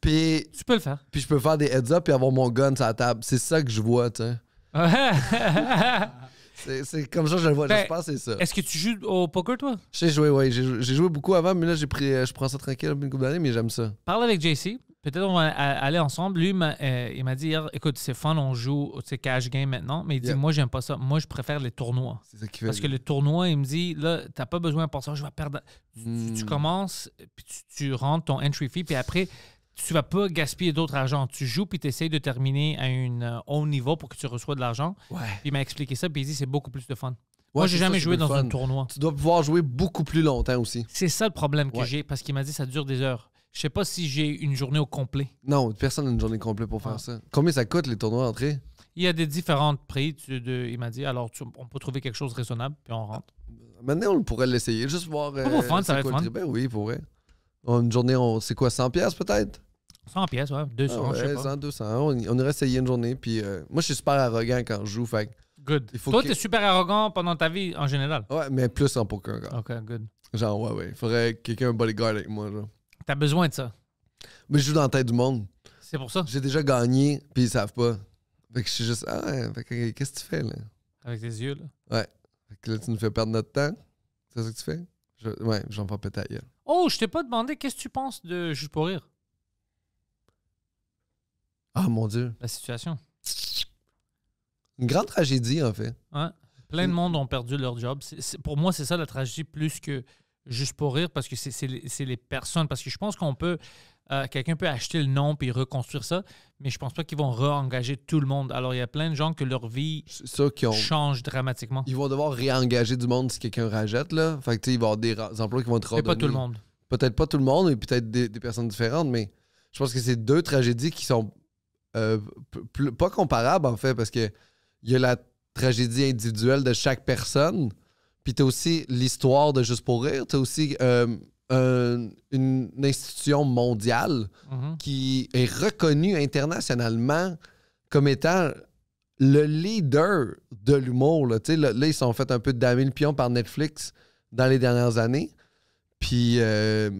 Puis. Tu peux le faire. Puis je peux faire des heads-up et avoir mon gun sur la table. C'est ça que je vois, tu sais. c'est comme ça que je le vois. Ben, je pense que c'est ça. Est-ce que tu joues au poker, toi? J'ai joué, oui. J'ai joué beaucoup avant, mais là, pris, je prends ça tranquille une couple d'années, mais j'aime ça. Parle avec JC peut-être on va aller ensemble. Lui, il m'a euh, dit écoute, c'est fun, on joue c'est cash game maintenant, mais il dit moi, j'aime pas ça. Moi, je préfère les tournois. C'est ça fait Parce que le tournois, il me dit là, t'as pas besoin pour ça, je vais perdre. Tu, hmm. commences, puis tu, rentres ton entry fee, puis après, tu vas pas gaspiller d'autres argent. Tu joues, puis tu essayes de terminer à un euh, haut niveau pour que tu reçois de l'argent. Puis il m'a expliqué ça, puis il dit c'est beaucoup plus de fun. Moi, j'ai jamais joué dans un tournoi. Tu dois pouvoir jouer beaucoup plus longtemps aussi. C'est ça le problème que j'ai, parce qu'il m'a dit ça dure des heures. Je sais pas si j'ai une journée au complet. Non, personne n'a une journée complète pour faire ah. ça. Combien ça coûte les tournois d'entrée? Il y a des différents prix. Euh, il m'a dit, alors on peut trouver quelque chose de raisonnable, puis on rentre. Ah, maintenant, on pourrait l'essayer, juste voir. euh, fun, ça va être fun. Ben oui, pour vrai. Une journée, on... c'est quoi, 100$ piastres, peut-être? 100 pièces, ouais, 200, ah je sais pas. 200. On, on irait essayer une journée, puis euh, moi, je suis super arrogant quand je joue, fait Good. Toi, tu t'es super arrogant pendant ta vie en général. Ouais, mais plus en poker, encore. OK, good. Genre, ouais, ouais. Faudrait quelqu'un bodyguard avec moi, genre. T'as besoin de ça. Mais je joue dans la tête du monde. C'est pour ça. J'ai déjà gagné, puis ils savent pas. Fait que je suis juste, ah qu'est-ce que tu fais là? Avec tes yeux, là? Ouais. Fait que là, tu nous fais perdre notre temps. C'est ça que tu fais? Ouais, j'en prends peut Oh, je t'ai pas demandé qu'est-ce que tu penses de Juste pour rire. Ah mon Dieu. La situation. Une grande tragédie, en fait. Ouais. Plein de monde ont perdu leur job. pour moi, c'est ça la tragédie plus que juste pour rire, parce que c'est les, personnes, parce que je pense qu'on peut, euh, quelqu'un peut acheter le nom puis reconstruire ça, mais je pense pas qu'ils vont réengager tout le monde. Alors, il y a plein de gens que leur vie change dramatiquement. Ils vont devoir réengager du monde si quelqu'un rajette, là. Fait que, tu sais, il va y avoir des, emplois qui vont être pas tout le monde. Peut-être pas tout le monde, et peut-être des, personnes différentes, mais je pense que c'est deux tragédies qui sont euh, pas comparables, en fait, parce que il y a la tragédie individuelle de chaque personne, puis t'as aussi l'histoire de Juste pour rire. T'as aussi euh, une institution mondiale mm-hmm. qui est reconnue internationalement comme étant le leader de l'humour. Là, là ils sont fait un peu damer le pion par Netflix dans les dernières années. Puis. Euh,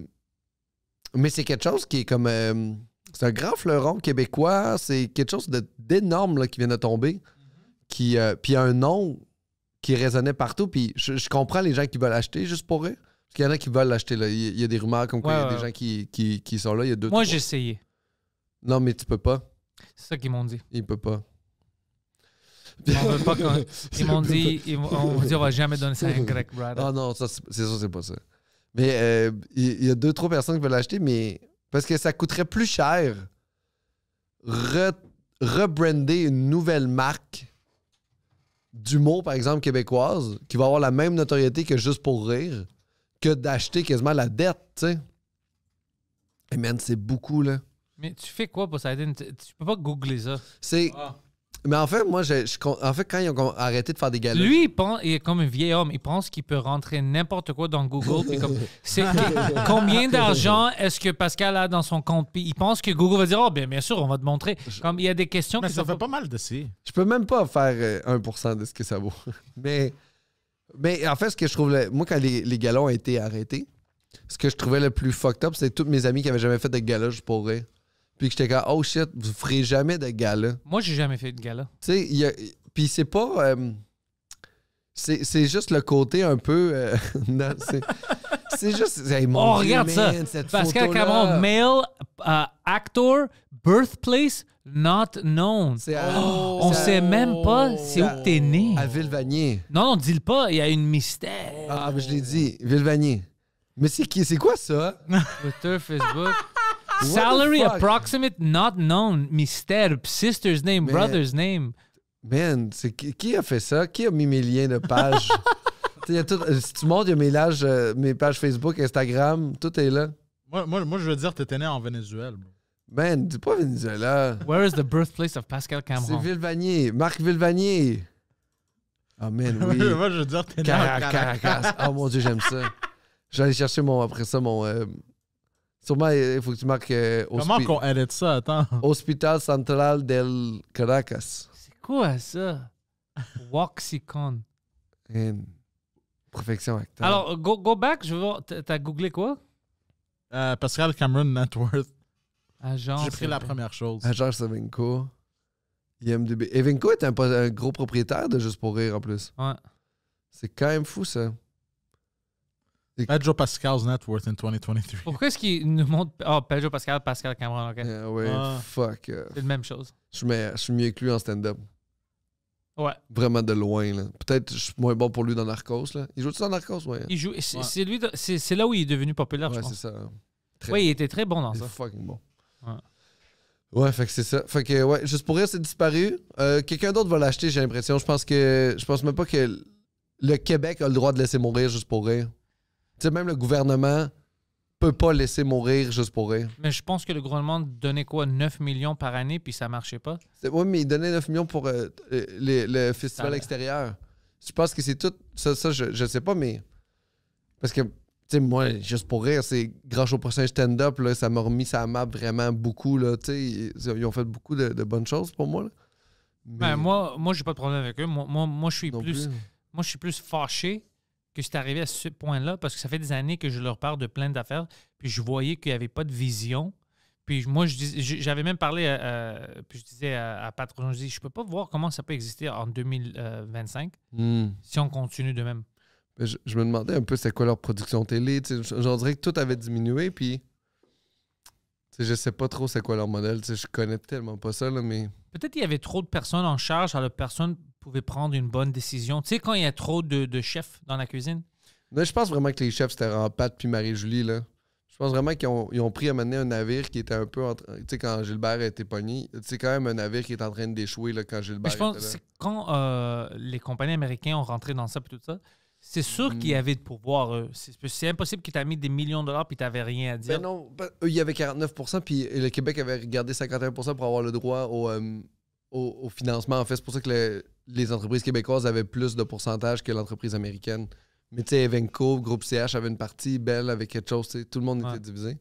mais c'est quelque chose qui est comme. Euh, c'est un grand fleuron québécois. C'est quelque chose d'énorme qui vient de tomber. Mm-hmm. Qui, a un nom qui résonnait partout. Puis je, comprends les gens qui veulent acheter juste pour eux. Parce qu'il y en a qui veulent l'acheter. Il, il y a des rumeurs comme quoi il y a des gens qui, qui, sont là. Il y a deux, Moi, j'ai essayé. Non, mais tu peux pas. C'est ça qu'ils m'ont dit. Il peut pas. pas ils m'ont dit, on va jamais donner ça à un grec, Brad. Ah non, non, c'est ça c'est pas ça. Mais euh, il y, a deux, trois personnes qui veulent l'acheter, mais parce que ça coûterait plus cher rebrander une nouvelle marque d'humour, par exemple, québécoise, qui va avoir la même notoriété que juste pour rire, que d'acheter quasiment la dette, tu sais. Et eh, man, c'est beaucoup, là. Mais tu fais quoi pour ça? Tu peux pas googler ça. C'est. Ah. Mais en fait, moi, je, en fait, quand ils ont arrêté de faire des galons Lui, il, est comme un vieil homme. Il pense qu'il peut rentrer n'importe quoi dans Google. comme, c'est, combien d'argent est-ce que Pascal a dans son compte? il pense que Google va dire Oh, bien, bien sûr, on va te montrer. Comme, il y a des questions Mais ça fait pas, mal de Je peux même pas faire 1% euh, de ce que ça vaut. Mais, mais en fait, ce que je trouve. moi, quand les, les ont été arrêtés, ce que je trouvais le plus fucked up, c'est tous mes amis qui avaient jamais fait de galas, je pourrais. Puis que j'étais comme, oh shit, vous ferez jamais de gala. Moi, j'ai jamais fait de gala. Tu sais, puis c'est pas. Euh, c'est juste le côté un peu. Euh, c'est juste. oh, regarde ça. Pascal Cameron, male euh, actor, birthplace not known. Oh, on ne on sait même pas c'est où t'es né. À Villevanier. Non, non, dis le pas, il y a une mystère. Ah, mais je l'ai dit, Villevanier. Mais c'est qui, c'est quoi ça? Twitter, Facebook. Salary approximate not known. Mystère. Sister's name, brother's name. Man, c'est qui a fait ça? Qui a mis mes liens de page? tout, euh, si tu montres, il y a euh, mes, pages Facebook, Instagram, tout est là. Moi, moi, moi je veux dire, t'étais né en Venezuela. Ben, Man, dis pas Venezuela. Where is the birthplace of Pascal Cameron? C'est Villevanier, Marc Villevanier. Amen. Ah, man, oui. moi, je veux dire, t'es né en Caracas. Caracas. Oh mon Dieu, j'aime ça. J'allais chercher mon, après ça mon, euh, Sûrement, il faut que tu marques. Comment qu'on arrête ça? Attends. Hospital Central del Caracas. C'est quoi ça? Waxicon. Perfection acteur. Alors, go, go back, je veux voir. T'as googlé quoi? Euh, Pascal Cameron Networth. Agence. J'ai pris la première chose. Agence Evinco. IMDB. Vinko est un, un, gros propriétaire de Juste pour Rire en plus. Ouais. C'est quand même fou ça. Pedro Pascal's net worth in 2023. Pourquoi est-ce qu'il nous montre. oh, Pedro Pascal, Pascal Cameron, ok. Eh ouais, ah. fuck. Euh. c'est la même chose. Je, suis mieux lui en stand-up. Ouais. Vraiment de loin, là. Peut-être je suis moins bon pour lui dans Narcos, là. Il joue ça dans Narcos, ouais? Il joue. C'est, là où il est devenu populaire, ouais, je pense. c'est ça. ouais, il était très bon dans ça. fucking bon. Ouais. fait que c'est ça. Fait que, ouais, juste pour rire, c'est disparu. Euh, quelqu'un d'autre va l'acheter, j'ai l'impression. Je pense que. Je pense même pas que le Québec a le droit de laisser mourir juste pour rire sais, même le gouvernement peut pas laisser mourir juste pour rire. Mais je pense que le gouvernement donnait quoi, 9 millions par année, puis ça marchait pas? Oui, mais il donnait 9 millions pour euh, euh, les, le festival ah, ben. extérieur. Je pense que c'est tout. Ça, je, je sais pas, mais. Parce que, tu sais, moi, juste pour rire, c'est grâce au prochain stand-up, ça m'a remis ça map vraiment beaucoup. Là, ils, ils ont fait beaucoup de, bonnes choses pour moi. Ben, mais... moi, moi j'ai pas de problème avec eux. Moi, moi, je suis plus. Moi, je suis plus fâché que c'est arrivé à ce point-là parce que ça fait des années que je leur parle de plein d'affaires, puis je voyais qu'il n'y avait pas de vision. Puis moi, j'avais même parlé, puis je disais à, Patron, je dis, je peux pas voir comment ça peut exister en 2025 hmm. si on continue de même. Je, me demandais un peu c'est quoi leur production télé. J'en dirais que tout avait diminué, puis je sais pas trop c'est quoi leur modèle. Je connais tellement pas ça, là, mais... Peut-être qu'il y avait trop de personnes en charge, alors personne pouvez prendre une bonne décision? Tu sais, quand il y a trop de, chefs dans la cuisine? je pense vraiment que les chefs, c'était Rampat puis Marie-Julie, là. Je pense vraiment qu'ils ont, pris à mener un navire qui était un peu. Tu sais, quand Gilbert était été pogné, c'est quand même un navire qui est en train d'échouer quand Gilbert. je pense que quand euh, les compagnies américaines ont rentré dans ça et tout ça, c'est sûr mm. qu'il y avait de pouvoir. c'est, impossible qu'ils t'aient mis des millions de dollars puis t'avais rien à dire. Ben non, ben, eux, il y avait 49 puis le Québec avait gardé 51 pour avoir le droit euh, au, financement. En fait, c'est pour ça que le, les entreprises québécoises avaient plus de pourcentage que l'entreprise américaine. Mais tu sais, Evenco, Groupe CH avait une partie, belle avec quelque chose, tout le monde était divisé.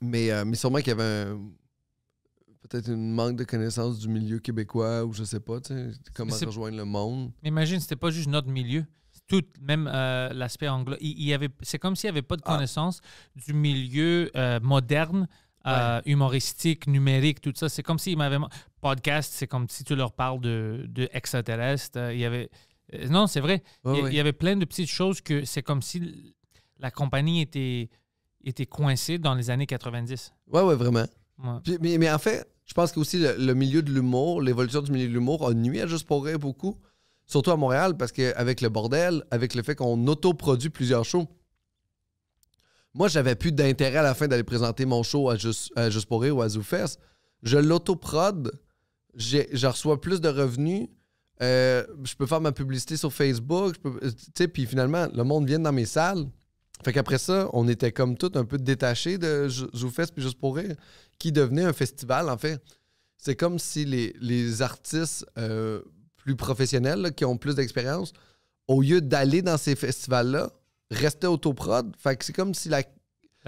Mais, euh, mais sûrement qu'il y avait peut-être une manque de connaissance du milieu québécois ou je sais pas, comment rejoindre le monde. Mais imagine, c'était pas juste notre milieu. Tout, même euh, l'aspect anglais. Il, c'est comme s'il n'y avait pas de ah. connaissance du milieu euh, moderne euh, humoristique, numérique, tout ça. C'est comme s'ils m'avaient. Podcast, c'est comme si tu leur parles de, de euh, Il y avait. Euh, non, c'est vrai. il, y avait plein de petites choses que c'est comme si la compagnie était, était coincée dans les années 90. Ouais, ouais, vraiment. mais, mais, en fait, je pense que aussi le, milieu de l'humour, l'évolution du milieu de l'humour a nuit à Juste pour beaucoup, surtout à Montréal, parce qu'avec le bordel, avec le fait qu'on autoproduit plusieurs shows, moi, j'avais plus d'intérêt à la fin d'aller présenter mon show à Juste, à pour ou à ZooFest. Je l'autoprod, je reçois plus de revenus, euh, je peux faire ma publicité sur Facebook, euh, puis finalement, le monde vient dans mes salles. Fait qu'après ça, on était comme tout un peu détachés de Zoufest puis Juste pour rire, qui devenait un festival, en fait. C'est comme si les, artistes euh, plus professionnels, qui ont plus d'expérience, au lieu d'aller dans ces festivals-là, restait autoprod. Fait que c'est comme si la,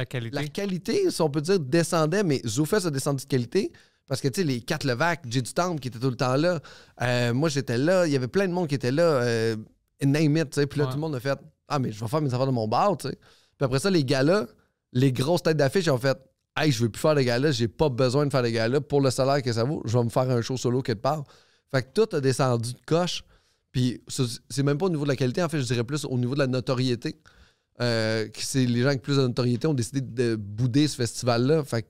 qualité. la qualité, si on peut dire, descendait, mais Zoufès a descendu de qualité. Parce que, tu sais, les quatre Levac, J. Du qui était tout le temps là, euh, moi j'étais là, il y avait plein de monde qui était là, euh, name it, tu sais. Puis là, tout le monde a fait Ah, mais je vais faire mes affaires de mon bar, tu sais. Puis après ça, les gars-là, les grosses têtes d'affiche ont fait Hey, je veux plus faire des gars-là, j'ai pas besoin de faire des gars-là pour le salaire que ça vaut, je vais me faire un show solo quelque part. Fait que tout a descendu de coche. Puis c'est même pas au niveau de la qualité, en fait, je dirais plus au niveau de la notoriété. Euh, c'est les gens avec plus de notoriété ont décidé de bouder ce festival-là. Fait,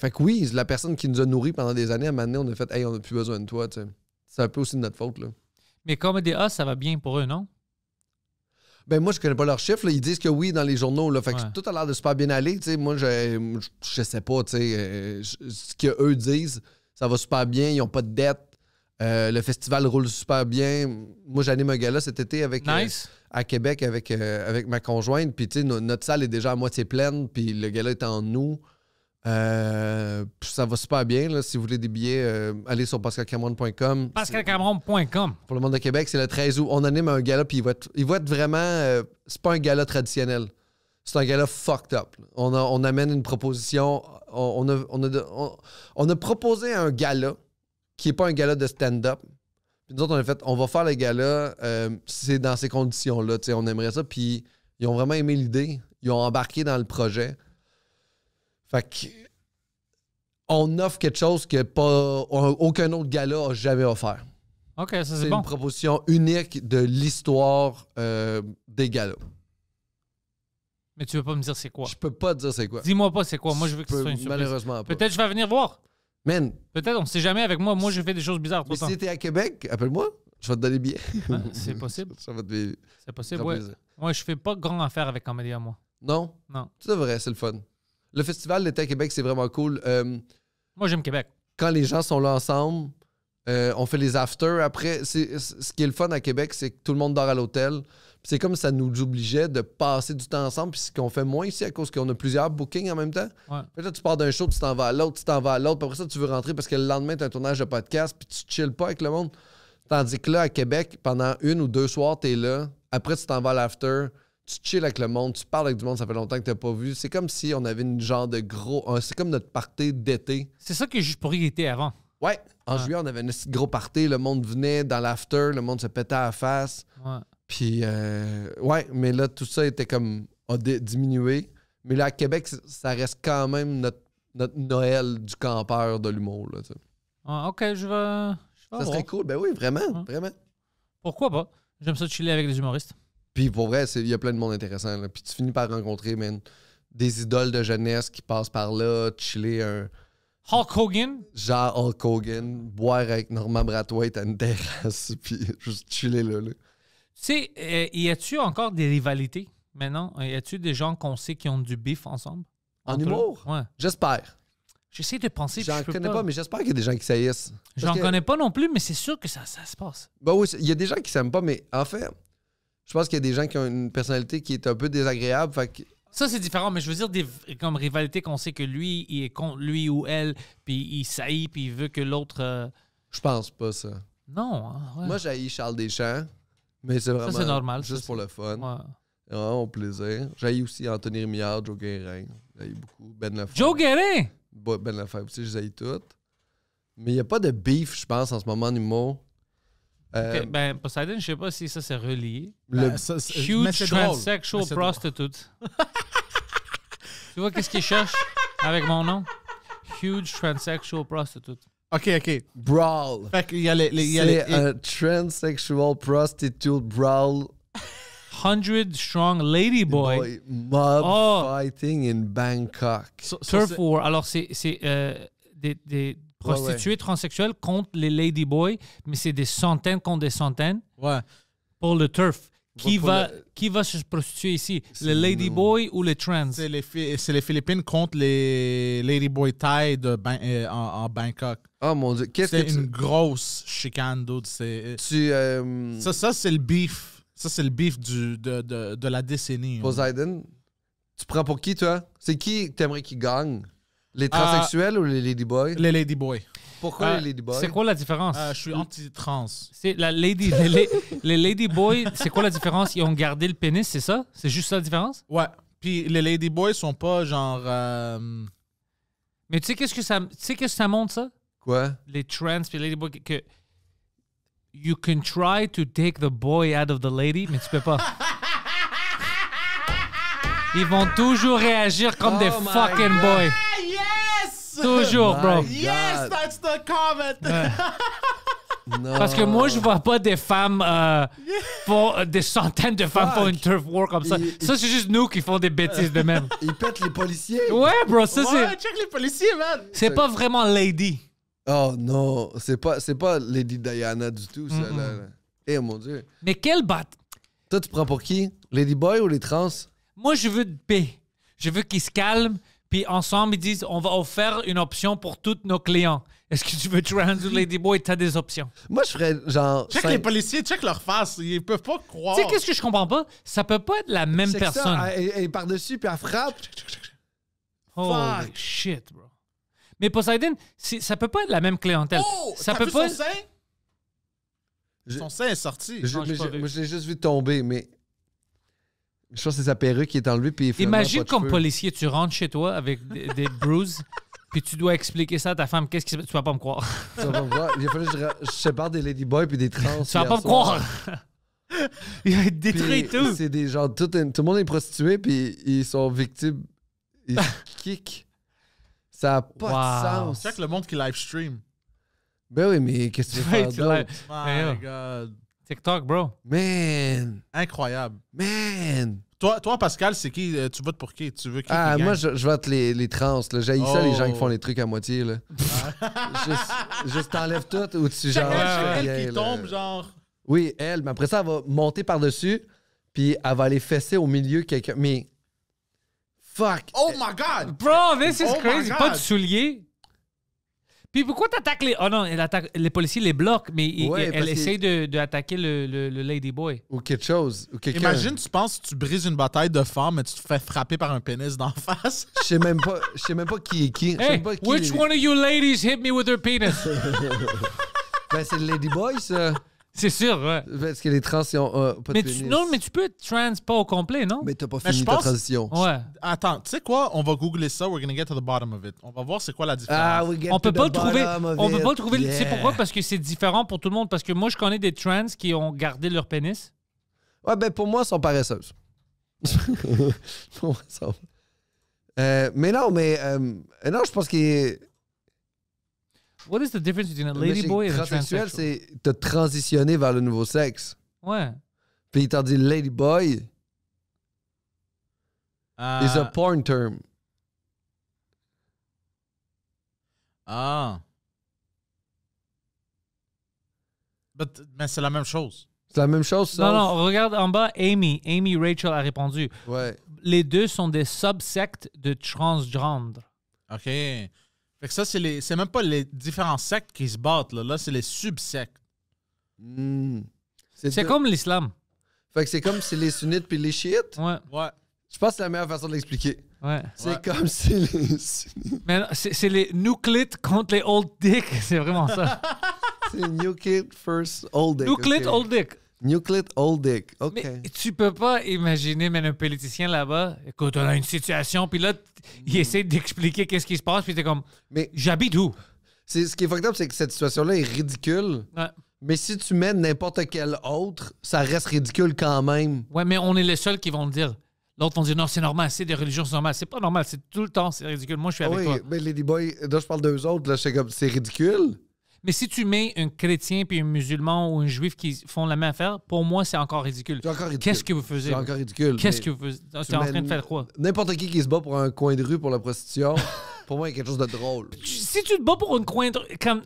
que, oui, la personne qui nous a nourris pendant des années, à un moment donné, on a fait Hey, on n'a plus besoin de toi. C'est un peu aussi de notre faute. Là. Mais comme A, ça va bien pour eux, non? Ben moi, je connais pas leurs chiffres. Ils disent que oui dans les journaux. Fait tout a l'air de super bien aller. sais Moi, je, je, sais pas. sais euh, ce qu'eux disent, ça va super bien. Ils ont pas de dette. Euh, le festival roule super bien. Moi, j'anime un gala cet été avec, euh, à Québec avec, euh, avec ma conjointe. Puis, tu notre salle est déjà à moitié pleine. Puis, le gala est en nous. ça va super bien. Si vous voulez des billets, allez sur pascalcameron.com. Pascalcameron.com. Pour le monde de Québec, c'est le 13 août. On anime un gala, puis il va être, il va être vraiment. c'est pas un gala traditionnel. C'est un gala fucked up. On, amène une proposition. On, on a proposé un gala qui n'est pas un gala de stand-up. Puis nous autres, on a fait, on va faire le gala, euh, c'est dans ces conditions-là, tu sais, on aimerait ça. Puis ils ont vraiment aimé l'idée, ils ont embarqué dans le projet. Fait que, on offre quelque chose que pas, aucun autre gala n'a jamais offert. OK, ça c'est bon. une proposition unique de l'histoire euh, des galas. Mais tu veux pas me dire c'est quoi? Je peux pas te dire c'est quoi. Dis-moi pas c'est quoi. Moi, je veux que ce soit Malheureusement Peut-être je vais venir voir. Peut-être, on ne sait jamais avec moi. Moi, je fais des choses bizarres si le temps. à Québec, appelle-moi. Je vais te donner le c'est possible. Ça va C'est possible, Moi, je fais pas grand affaire avec à moi. Non? Non. C'est vrai, c'est le fun. Le festival d'été à Québec, c'est vraiment cool. Euh, moi, j'aime Québec. Quand les gens sont là ensemble, euh, on fait les afters. Après, ce qui est le fun à Québec, c'est que tout le monde dort à l'hôtel. C'est comme ça nous obligeait de passer du temps ensemble, puis ce qu'on fait moins ici à cause qu'on a plusieurs bookings en même temps. Ouais. Là, tu pars d'un show, tu t'en vas à l'autre, tu t'en vas à l'autre, puis après ça, tu veux rentrer parce que le lendemain, tu as un tournage de podcast, puis tu chilles pas avec le monde. Tandis que là, à Québec, pendant une ou deux soirs, tu es là, après, tu t'en vas à l'after, tu chill avec le monde, tu parles avec du monde, ça fait longtemps que t'as pas vu. C'est comme si on avait une genre de gros. c'est comme notre party d'été. C'est ça que je pourrais était avant. Ouais. En juillet, on avait un gros party, le monde venait dans l'after, le monde se pétait à face. Ouais. Puis, euh, ouais, mais là, tout ça était comme a diminué. Mais là, à Québec, ça reste quand même notre, notre Noël du campeur de l'humour. Ah, ok, je vais. ça serait cool. Ben oui, vraiment, hein? vraiment. Pourquoi pas? J'aime ça chiller avec des humoristes. Puis pour vrai, il y a plein de monde intéressant. Là. Puis tu finis par rencontrer des idoles de jeunesse qui passent par là, chiller un. Hulk Hogan? Genre Hulk Hogan, boire avec Norman Brathwaite à une terrasse, puis juste chiller là. là sais, euh, y a-tu encore des rivalités maintenant? Y a-tu des gens qu'on sait qui ont du bif ensemble? En humour? J'espère. J'essaie de penser. J'en connais pas, mais j'espère qu'il y a des gens qui saillissent. J'en connais pas non plus, mais c'est sûr que ça, se passe. Ben oui, il y a des gens qui s'aiment pas, mais en fait, je pense qu'il y a des gens qui ont une personnalité qui est un peu désagréable. Ça, c'est différent, mais je veux dire, des, comme rivalité qu'on sait que lui, il est contre lui ou elle, puis il saillit, puis il veut que l'autre. Euh, je pense pas ça. Non. Hein, Moi, j'ai Charles Deschamps. Mais c'est vraiment. Juste pour le fun. Ouais. Vraiment plaisir. J'ai aussi Anthony Rémillard, Joe Guérin. J'ai beaucoup. Ben Lefebvre. Joe Guérin! Ben Lafebvre aussi, je les Mais il n'y a pas de beef, je pense, en ce moment, du Euh, ben, Poseidon, je sais pas si ça c'est relié. Ben, huge transsexual prostitute. tu vois qu'est-ce qu'il cherche avec mon nom? Huge transsexual prostitute. OK, OK. Brawl. c'est un transsexual prostitute brawl. 100 strong ladyboy mob oh. fighting in Bangkok. So, Turf war. Alors, c'est euh, des, des, prostituées transsexuelles contre les ladyboys mais c'est des centaines contre des centaines ouais. pour le turf. Qui va, qui va se prostituer ici? les boy ou les trans? C'est les, les, Philippines contre les Boy Thai de euh, en, Bangkok. Oh mon Dieu. Qu'est-ce que une grosse chicane, dude. Euh, euh, ça, ça c'est le beef. Ça, c'est le beef du, de, de, de la décennie. Poseidon, hein. tu prends pour qui, toi? C'est qui t'aimerais qui gagne? Les transsexuels ou les Ladyboys? Les Ladyboys. Pourquoi ah, les ladyboys? C'est quoi la différence? Ah, je suis anti-trans. C'est la lady, les, lady ladyboys, c'est quoi la différence? Ils ont gardé le pénis, c'est ça? C'est juste ça la différence? Ouais. Puis les ladyboys sont pas genre... Euh, mais tu sais qu'est-ce que ça, tu que ça montre, ça? Quoi? Les trans puis les ladyboys que... You can try to take the boy out of the lady, mais tu peux pas. Ils vont toujours réagir comme oh des fucking boys. Toujours, bro. Yes, that's the comment. Parce que moi, je vois pas des femmes, euh, euh, des centaines de femmes font une turf war comme ça. Ça, c'est juste nous qui font des bêtises de même. Ils pètent les policiers. Ouais, bro, ça, Ouais, c'est, check les policiers, man. c'est pas vraiment lady. Oh non, c'est pas, c'est pas Lady Diana du tout, ça. Eh mon Dieu. Mais quelle batte? Toi, tu prends pour qui Lady Boy ou les trans Moi, je veux de paix. Je veux qu'ils se calment, puis ensemble, ils disent on va offrir une option pour tous nos clients. Est-ce que tu veux Trans Ladyboy T'as des options. Moi, je ferais genre. Check les policiers, check leur face. Ils peuvent pas croire. Tu sais, qu'est-ce que je comprends pas Ça peut pas être la même C'est ça, personne. elle, est par-dessus, puis elle frappe. Holy shit, bro. Mais Poseidon, ça peut pas être la même clientèle. Oh! ça peut pas. Son sein? Son sein est sorti. moi, je l'ai juste vu tomber, mais je pense que c'est sa perruque qui est enlevée. Puis Imagine comme policier, tu rentres chez toi avec des, bruises, puis tu dois expliquer ça à ta femme. Qu'est-ce Tu vas pas me croire. tu vas pas me croire. Il a fallu que je, sépare des ladyboys puis des trans. tu vas pas me croire. Il va être détruit et tout. C'est des gens, tout, tout le monde est prostitué, puis ils sont victimes. Ils kick. Ça n'a pas de sens. C'est que le monde qui live stream. Ben oui, mais qu'est-ce que tu veux faire? My God. TikTok, bro. Man. Incroyable. Man. Toi, toi Pascal, c'est qui euh, Tu votes pour qui Tu veux qui Ah, moi, je, vote les, les trans. J'ai ça, les gens qui font oh. les trucs à moitié. Là. juste, t'enlèves tout ou tu genre. Elle, qui tombe, genre. Oui, elle. Mais après ça, elle va monter par-dessus, puis elle va aller fesser au milieu quelqu'un. Mais. Fuck. Oh my God! Bro, this is oh crazy. Pas de souliers. Puis pourquoi t'attaques les. Oh non, elle attaque... les policiers les bloquent, mais elle essaie essaye de, de attaquer le, le, boy. Ladyboy. Ou quelque chose. Imagine, tu penses que tu brises une bataille de femmes, et tu te fais frapper par un pénis d'en face. Je sais même pas, je sais même pas qui est qui. which one of you ladies hit me with her penis? Ben, c'est le ça. C'est sûr, ouais. Parce que les trans, ils ont ah, pas mais de tu, pénis. Non, mais tu peux être trans pas au complet, non? Mais t'as pas fini ta transition. Ouais. Attends, tu sais quoi? On va googler ça. We're gonna get to the bottom of it. On va voir c'est quoi la différence. Ah, On to peut pas le trouver. On peut pas le trouver. Tu sais pourquoi? Parce que c'est différent pour tout le monde. Parce que moi, je connais des trans qui ont gardé leur pénis. Ouais, ben pour moi, elles sont paresseuses. Euh, mais non, mais euh, non, je pense a... What is the difference between a ladyboy and a transsexual? c'est te transitionner vers le nouveau sexe. Ouais. Puis il t'a dit ladyboy ah. is a porn term. Ah. But, mais c'est la même chose. C'est la même chose, ça. Non, non, regarde en bas, Amy. Amy Rachel a répondu. Ouais. Les deux sont des subsectes de transgendre. OK. Fait ça, c'est, les, c'est même pas les différents sectes qui se battent, là. Là, c'est les subsectes. sectes hmm. C'est comme l'islam. Fait que c'est comme si les sunnites puis les chiites. Ouais, Ouais. Je pense que c'est la meilleure façon de l'expliquer. ouais. C'est comme si les sunnites. Mais c'est c'est les nuclites contre les old dick. C'est vraiment ça. C'est new first old dick. old dick. Nuclear Old Dick. OK. tu peux pas imaginer, mettre un politicien là-bas, écoute, on a une situation, puis là, il mm. essaie d'expliquer qu'est-ce qui se passe, puis t'es comme, mais j'habite où? C'est, ce qui est fucked c'est que cette situation-là est ridicule. Mais si tu mènes n'importe quel autre, ça reste ridicule quand même. Ouais, mais on est les seuls qui vont le dire. L'autre vont dire non, c'est normal, c'est des religions, c'est normal. C'est pas normal, c'est tout le temps, c'est ridicule. Moi, je suis ah avec oui, toi. Mais Boy, là, je parle d'eux autres, là, sais comme, c'est ridicule. Mais si tu mets un chrétien puis un musulman ou un juif qui font la même affaire, pour moi, c'est encore ridicule. Qu'est-ce que vous faisiez? C'est encore ridicule. Qu'est-ce que vous faisiez? T'es en train de faire quoi? N'importe qui qui se bat pour un coin de rue pour la prostitution, pour moi, il y a quelque chose de drôle. Si tu te bats pour ah, un coin de rue, comme...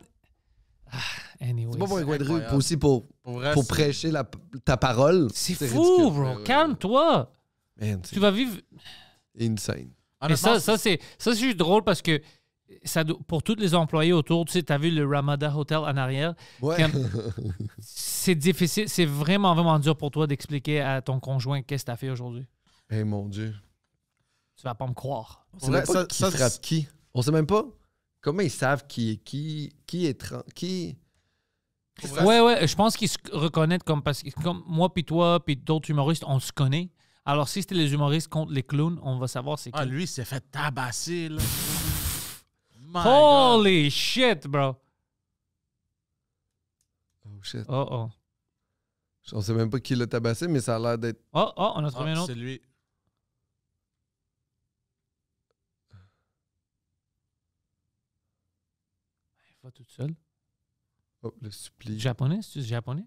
anyway, c'est pas pour un coin de rue, aussi pour, pour, prêcher ta parole. C'est fou, ridicule. bro. Calme-toi. tu vas vivre... Insane. Et ça, ça c'est juste drôle parce que pour tous les employés autour, tu sais, tu as vu le Ramada Hotel en arrière. Ouais. C'est difficile, c'est vraiment, vraiment dur pour toi d'expliquer à ton conjoint qu'est-ce que tu fait aujourd'hui. Eh mon Dieu. Tu vas pas me croire. ça, qui qui. On sait même pas comment ils savent qui est qui, qui est qui. ouais, ouais, je pense qu'ils se reconnaissent comme parce que comme moi puis toi puis d'autres humoristes, on se connaît. Alors si c'était les humoristes contre les clowns, on va savoir c'est ah, qui. Ah lui, il s'est fait tabasser là. Holy shit, bro. Oh shit. Oh oh. On sait même pas qui l'a tabassé, mais ça a l'air d'être. Oh oh, on a trouvé ah, un autre. C'est lui. Elle va toute seule. Oh, le supplie. Japonais, c'est japonais?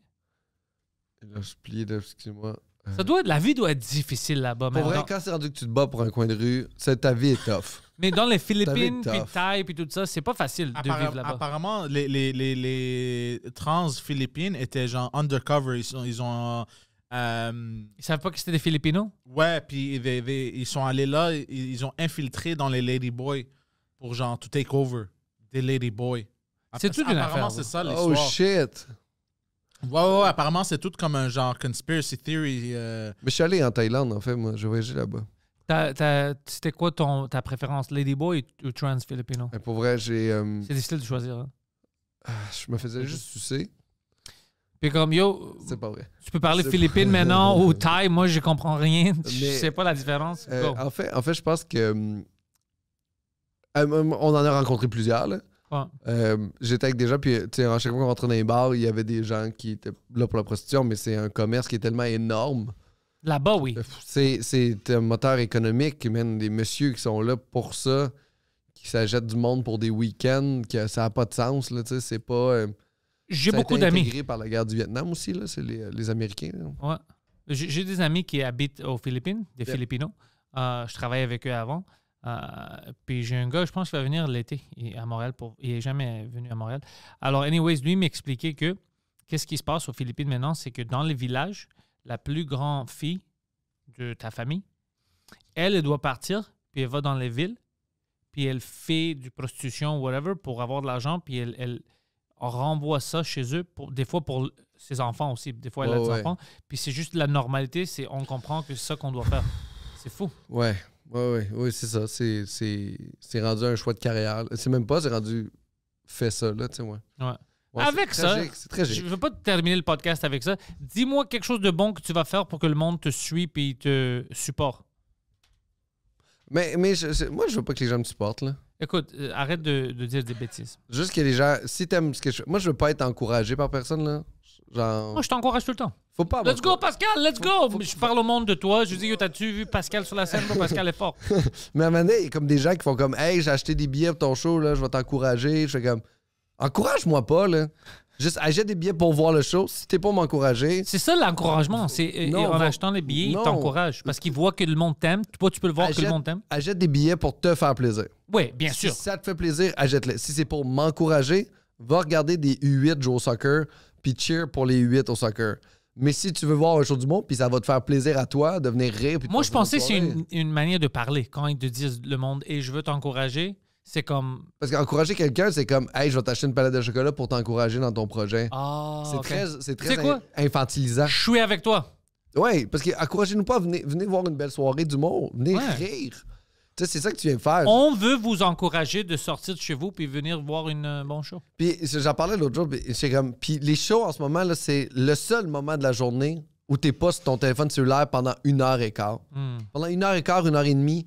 Le supplie, excuse-moi. Ça doit, la vie doit être difficile là-bas. Pour vrai, quand c'est rendu que tu te bats pour un coin de rue, ta vie est tough. Mais dans les Philippines, puis Thaï, puis tout ça, c'est pas facile de vivre là-bas. Apparemment, les, les, les, les, trans philippines étaient genre undercover. Ils, ont. Euh, euh, ils savaient pas que c'était des Filipinos? Ouais, puis ils, ils, sont allés là, ils, ont infiltré dans les Ladyboys pour genre to take over des Ladyboys. C'est tout une apparemment, affaire. Apparemment, c'est ça oh, l'histoire. Oh shit! Ouais, ouais, ouais, apparemment, c'est tout comme un genre conspiracy theory. Euh. Mais je suis allé en Thaïlande, en fait, moi. J'ai voyagé là-bas. C'était quoi ton, ta préférence, Ladyboy ou, Trans Filipino? pour vrai, j'ai. Euh, c'est difficile de choisir. hein. Ah, je me faisais juste sucer. Puis comme, yo, C'est pas vrai. tu peux parler Philippines mais maintenant ou Thaï, moi, je comprends rien. Je sais pas la différence. Euh, en, fait, en fait, je pense que. on en a rencontré plusieurs, là. Euh, j'étais avec des gens, puis à chaque fois qu'on rentrait dans les bars, il y avait des gens qui étaient là pour la prostitution, mais c'est un commerce qui est tellement énorme. Là-bas, oui. Euh, c'est un moteur économique, même des messieurs qui sont là pour ça, qui s'achètent du monde pour des week-ends, que ça n'a pas de sens, là, tu sais, c'est pas... Euh, j'ai beaucoup d'amis. intégré par la guerre du Vietnam aussi, c'est les, Américains. J'ai des amis qui habitent aux Philippines, des Philippinos. je travaillais avec eux avant. Euh, puis j'ai un gars, je pense qu'il va venir l'été à Montréal. Pour, il n'est jamais venu à Montréal. Alors, anyways, lui m'expliquait que qu'est-ce qui se passe aux Philippines maintenant, c'est que dans les villages, la plus grande fille de ta famille, elle, doit partir, puis elle va dans les villes, puis elle fait du prostitution, whatever, pour avoir de l'argent, puis elle, elle, renvoie ça chez eux, pour, des fois pour ses enfants aussi, des fois elle a des enfants, puis c'est juste la normalité, c'est on comprend que c'est ça qu'on doit faire. C'est fou. Ouais, oui, oui, c'est ça. C'est rendu un choix de carrière. C'est même pas, c'est rendu fait ça, là, tu sais, ouais. avec ça, très je veux pas terminer le podcast avec ça. Dis-moi quelque chose de bon que tu vas faire pour que le monde te suive et te supporte. Mais, mais je, moi, je veux pas que les gens me supportent, là. Écoute, euh, arrête de, dire des bêtises. Juste que les gens, si t'aimes ce que moi, je veux pas être encouragé par personne, là. Moi, je t'encourage tout le temps. Faut pas. Let's go, Pascal, let's go! je parle au monde de toi. Je dis, que t'as-tu vu Pascal sur la scène? Pascal est fort. Mais à un moment donné, il y a comme des gens qui font comme, hey, j'ai acheté des billets pour ton show, là, je vais t'encourager. Je fais comme, encourage-moi pas, Juste achète des billets pour voir le show. Si t'es pour m'encourager. C'est ça l'encouragement. C'est euh, en achetant les billets, il t'encourage. Parce qu'il voit que le monde t'aime. Toi, tu peux le voir que le monde t'aime. Achète des billets pour te faire plaisir. Oui, bien sûr. Si ça te fait plaisir, achète-les. Si c'est pour m'encourager, va regarder des U8 jouer au soccer, puis cheer pour les U8 au soccer. Mais si tu veux voir un show du monde, puis ça va te faire plaisir à toi de venir rire. Moi, je pensais que c'est une, manière de parler. Quand ils te disent le monde et je veux t'encourager, c'est comme. Parce qu'encourager quelqu'un, c'est comme Hey, je vais t'acheter une palette de chocolat pour t'encourager dans ton projet. Ah, c'est très, c'est très infantilisant. Je suis avec toi. Oui, parce que nous pas, venez, voir une belle soirée du monde, venez rire c'est ça que tu viens de faire. On veut vous encourager de sortir de chez vous puis venir voir une euh, bon show. Puis j'en parlais l'autre jour, les shows en ce moment, là, c'est le seul moment de la journée où t'es pas sur ton téléphone cellulaire pendant une heure et quart. Hmm. Pendant une heure et quart, une heure et demie,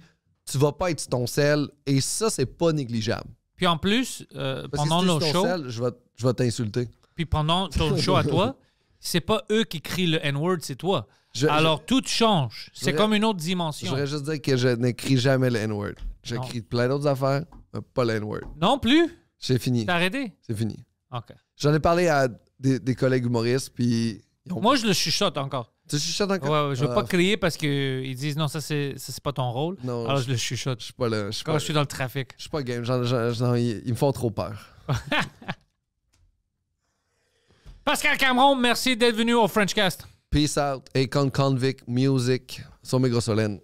tu vas pas être sur ton sel et ça, c'est pas négligeable. Puis en plus, euh, pendant nos shows. je vais, je vais t'insulter. Puis pendant ton show à toi, c'est pas eux qui crient le N-word, c'est toi. Alors, tout change. C'est comme une autre dimension. Je voudrais juste dire que je n'écris jamais le N-word. J'écris plein d'autres affaires, mais pas le N-word. Non plus? C'est fini. T'as arrêté? C'est fini. OK. J'en ai parlé à des, collègues humoristes, puis... Moi, je le chuchote encore. Tu chuchotes encore? Ouais, je veux ah. pas crier parce qu'ils euh, disent non, ça c'est pas ton rôle. Non, Alors je, le chuchote. Je suis pas là. Quand je suis dans le trafic. Je suis pas game. ils, me font trop peur. Pascal Cameron, merci d'être venu au Frenchcast. Peace out. Akon Convict Music. Somos Gozolén.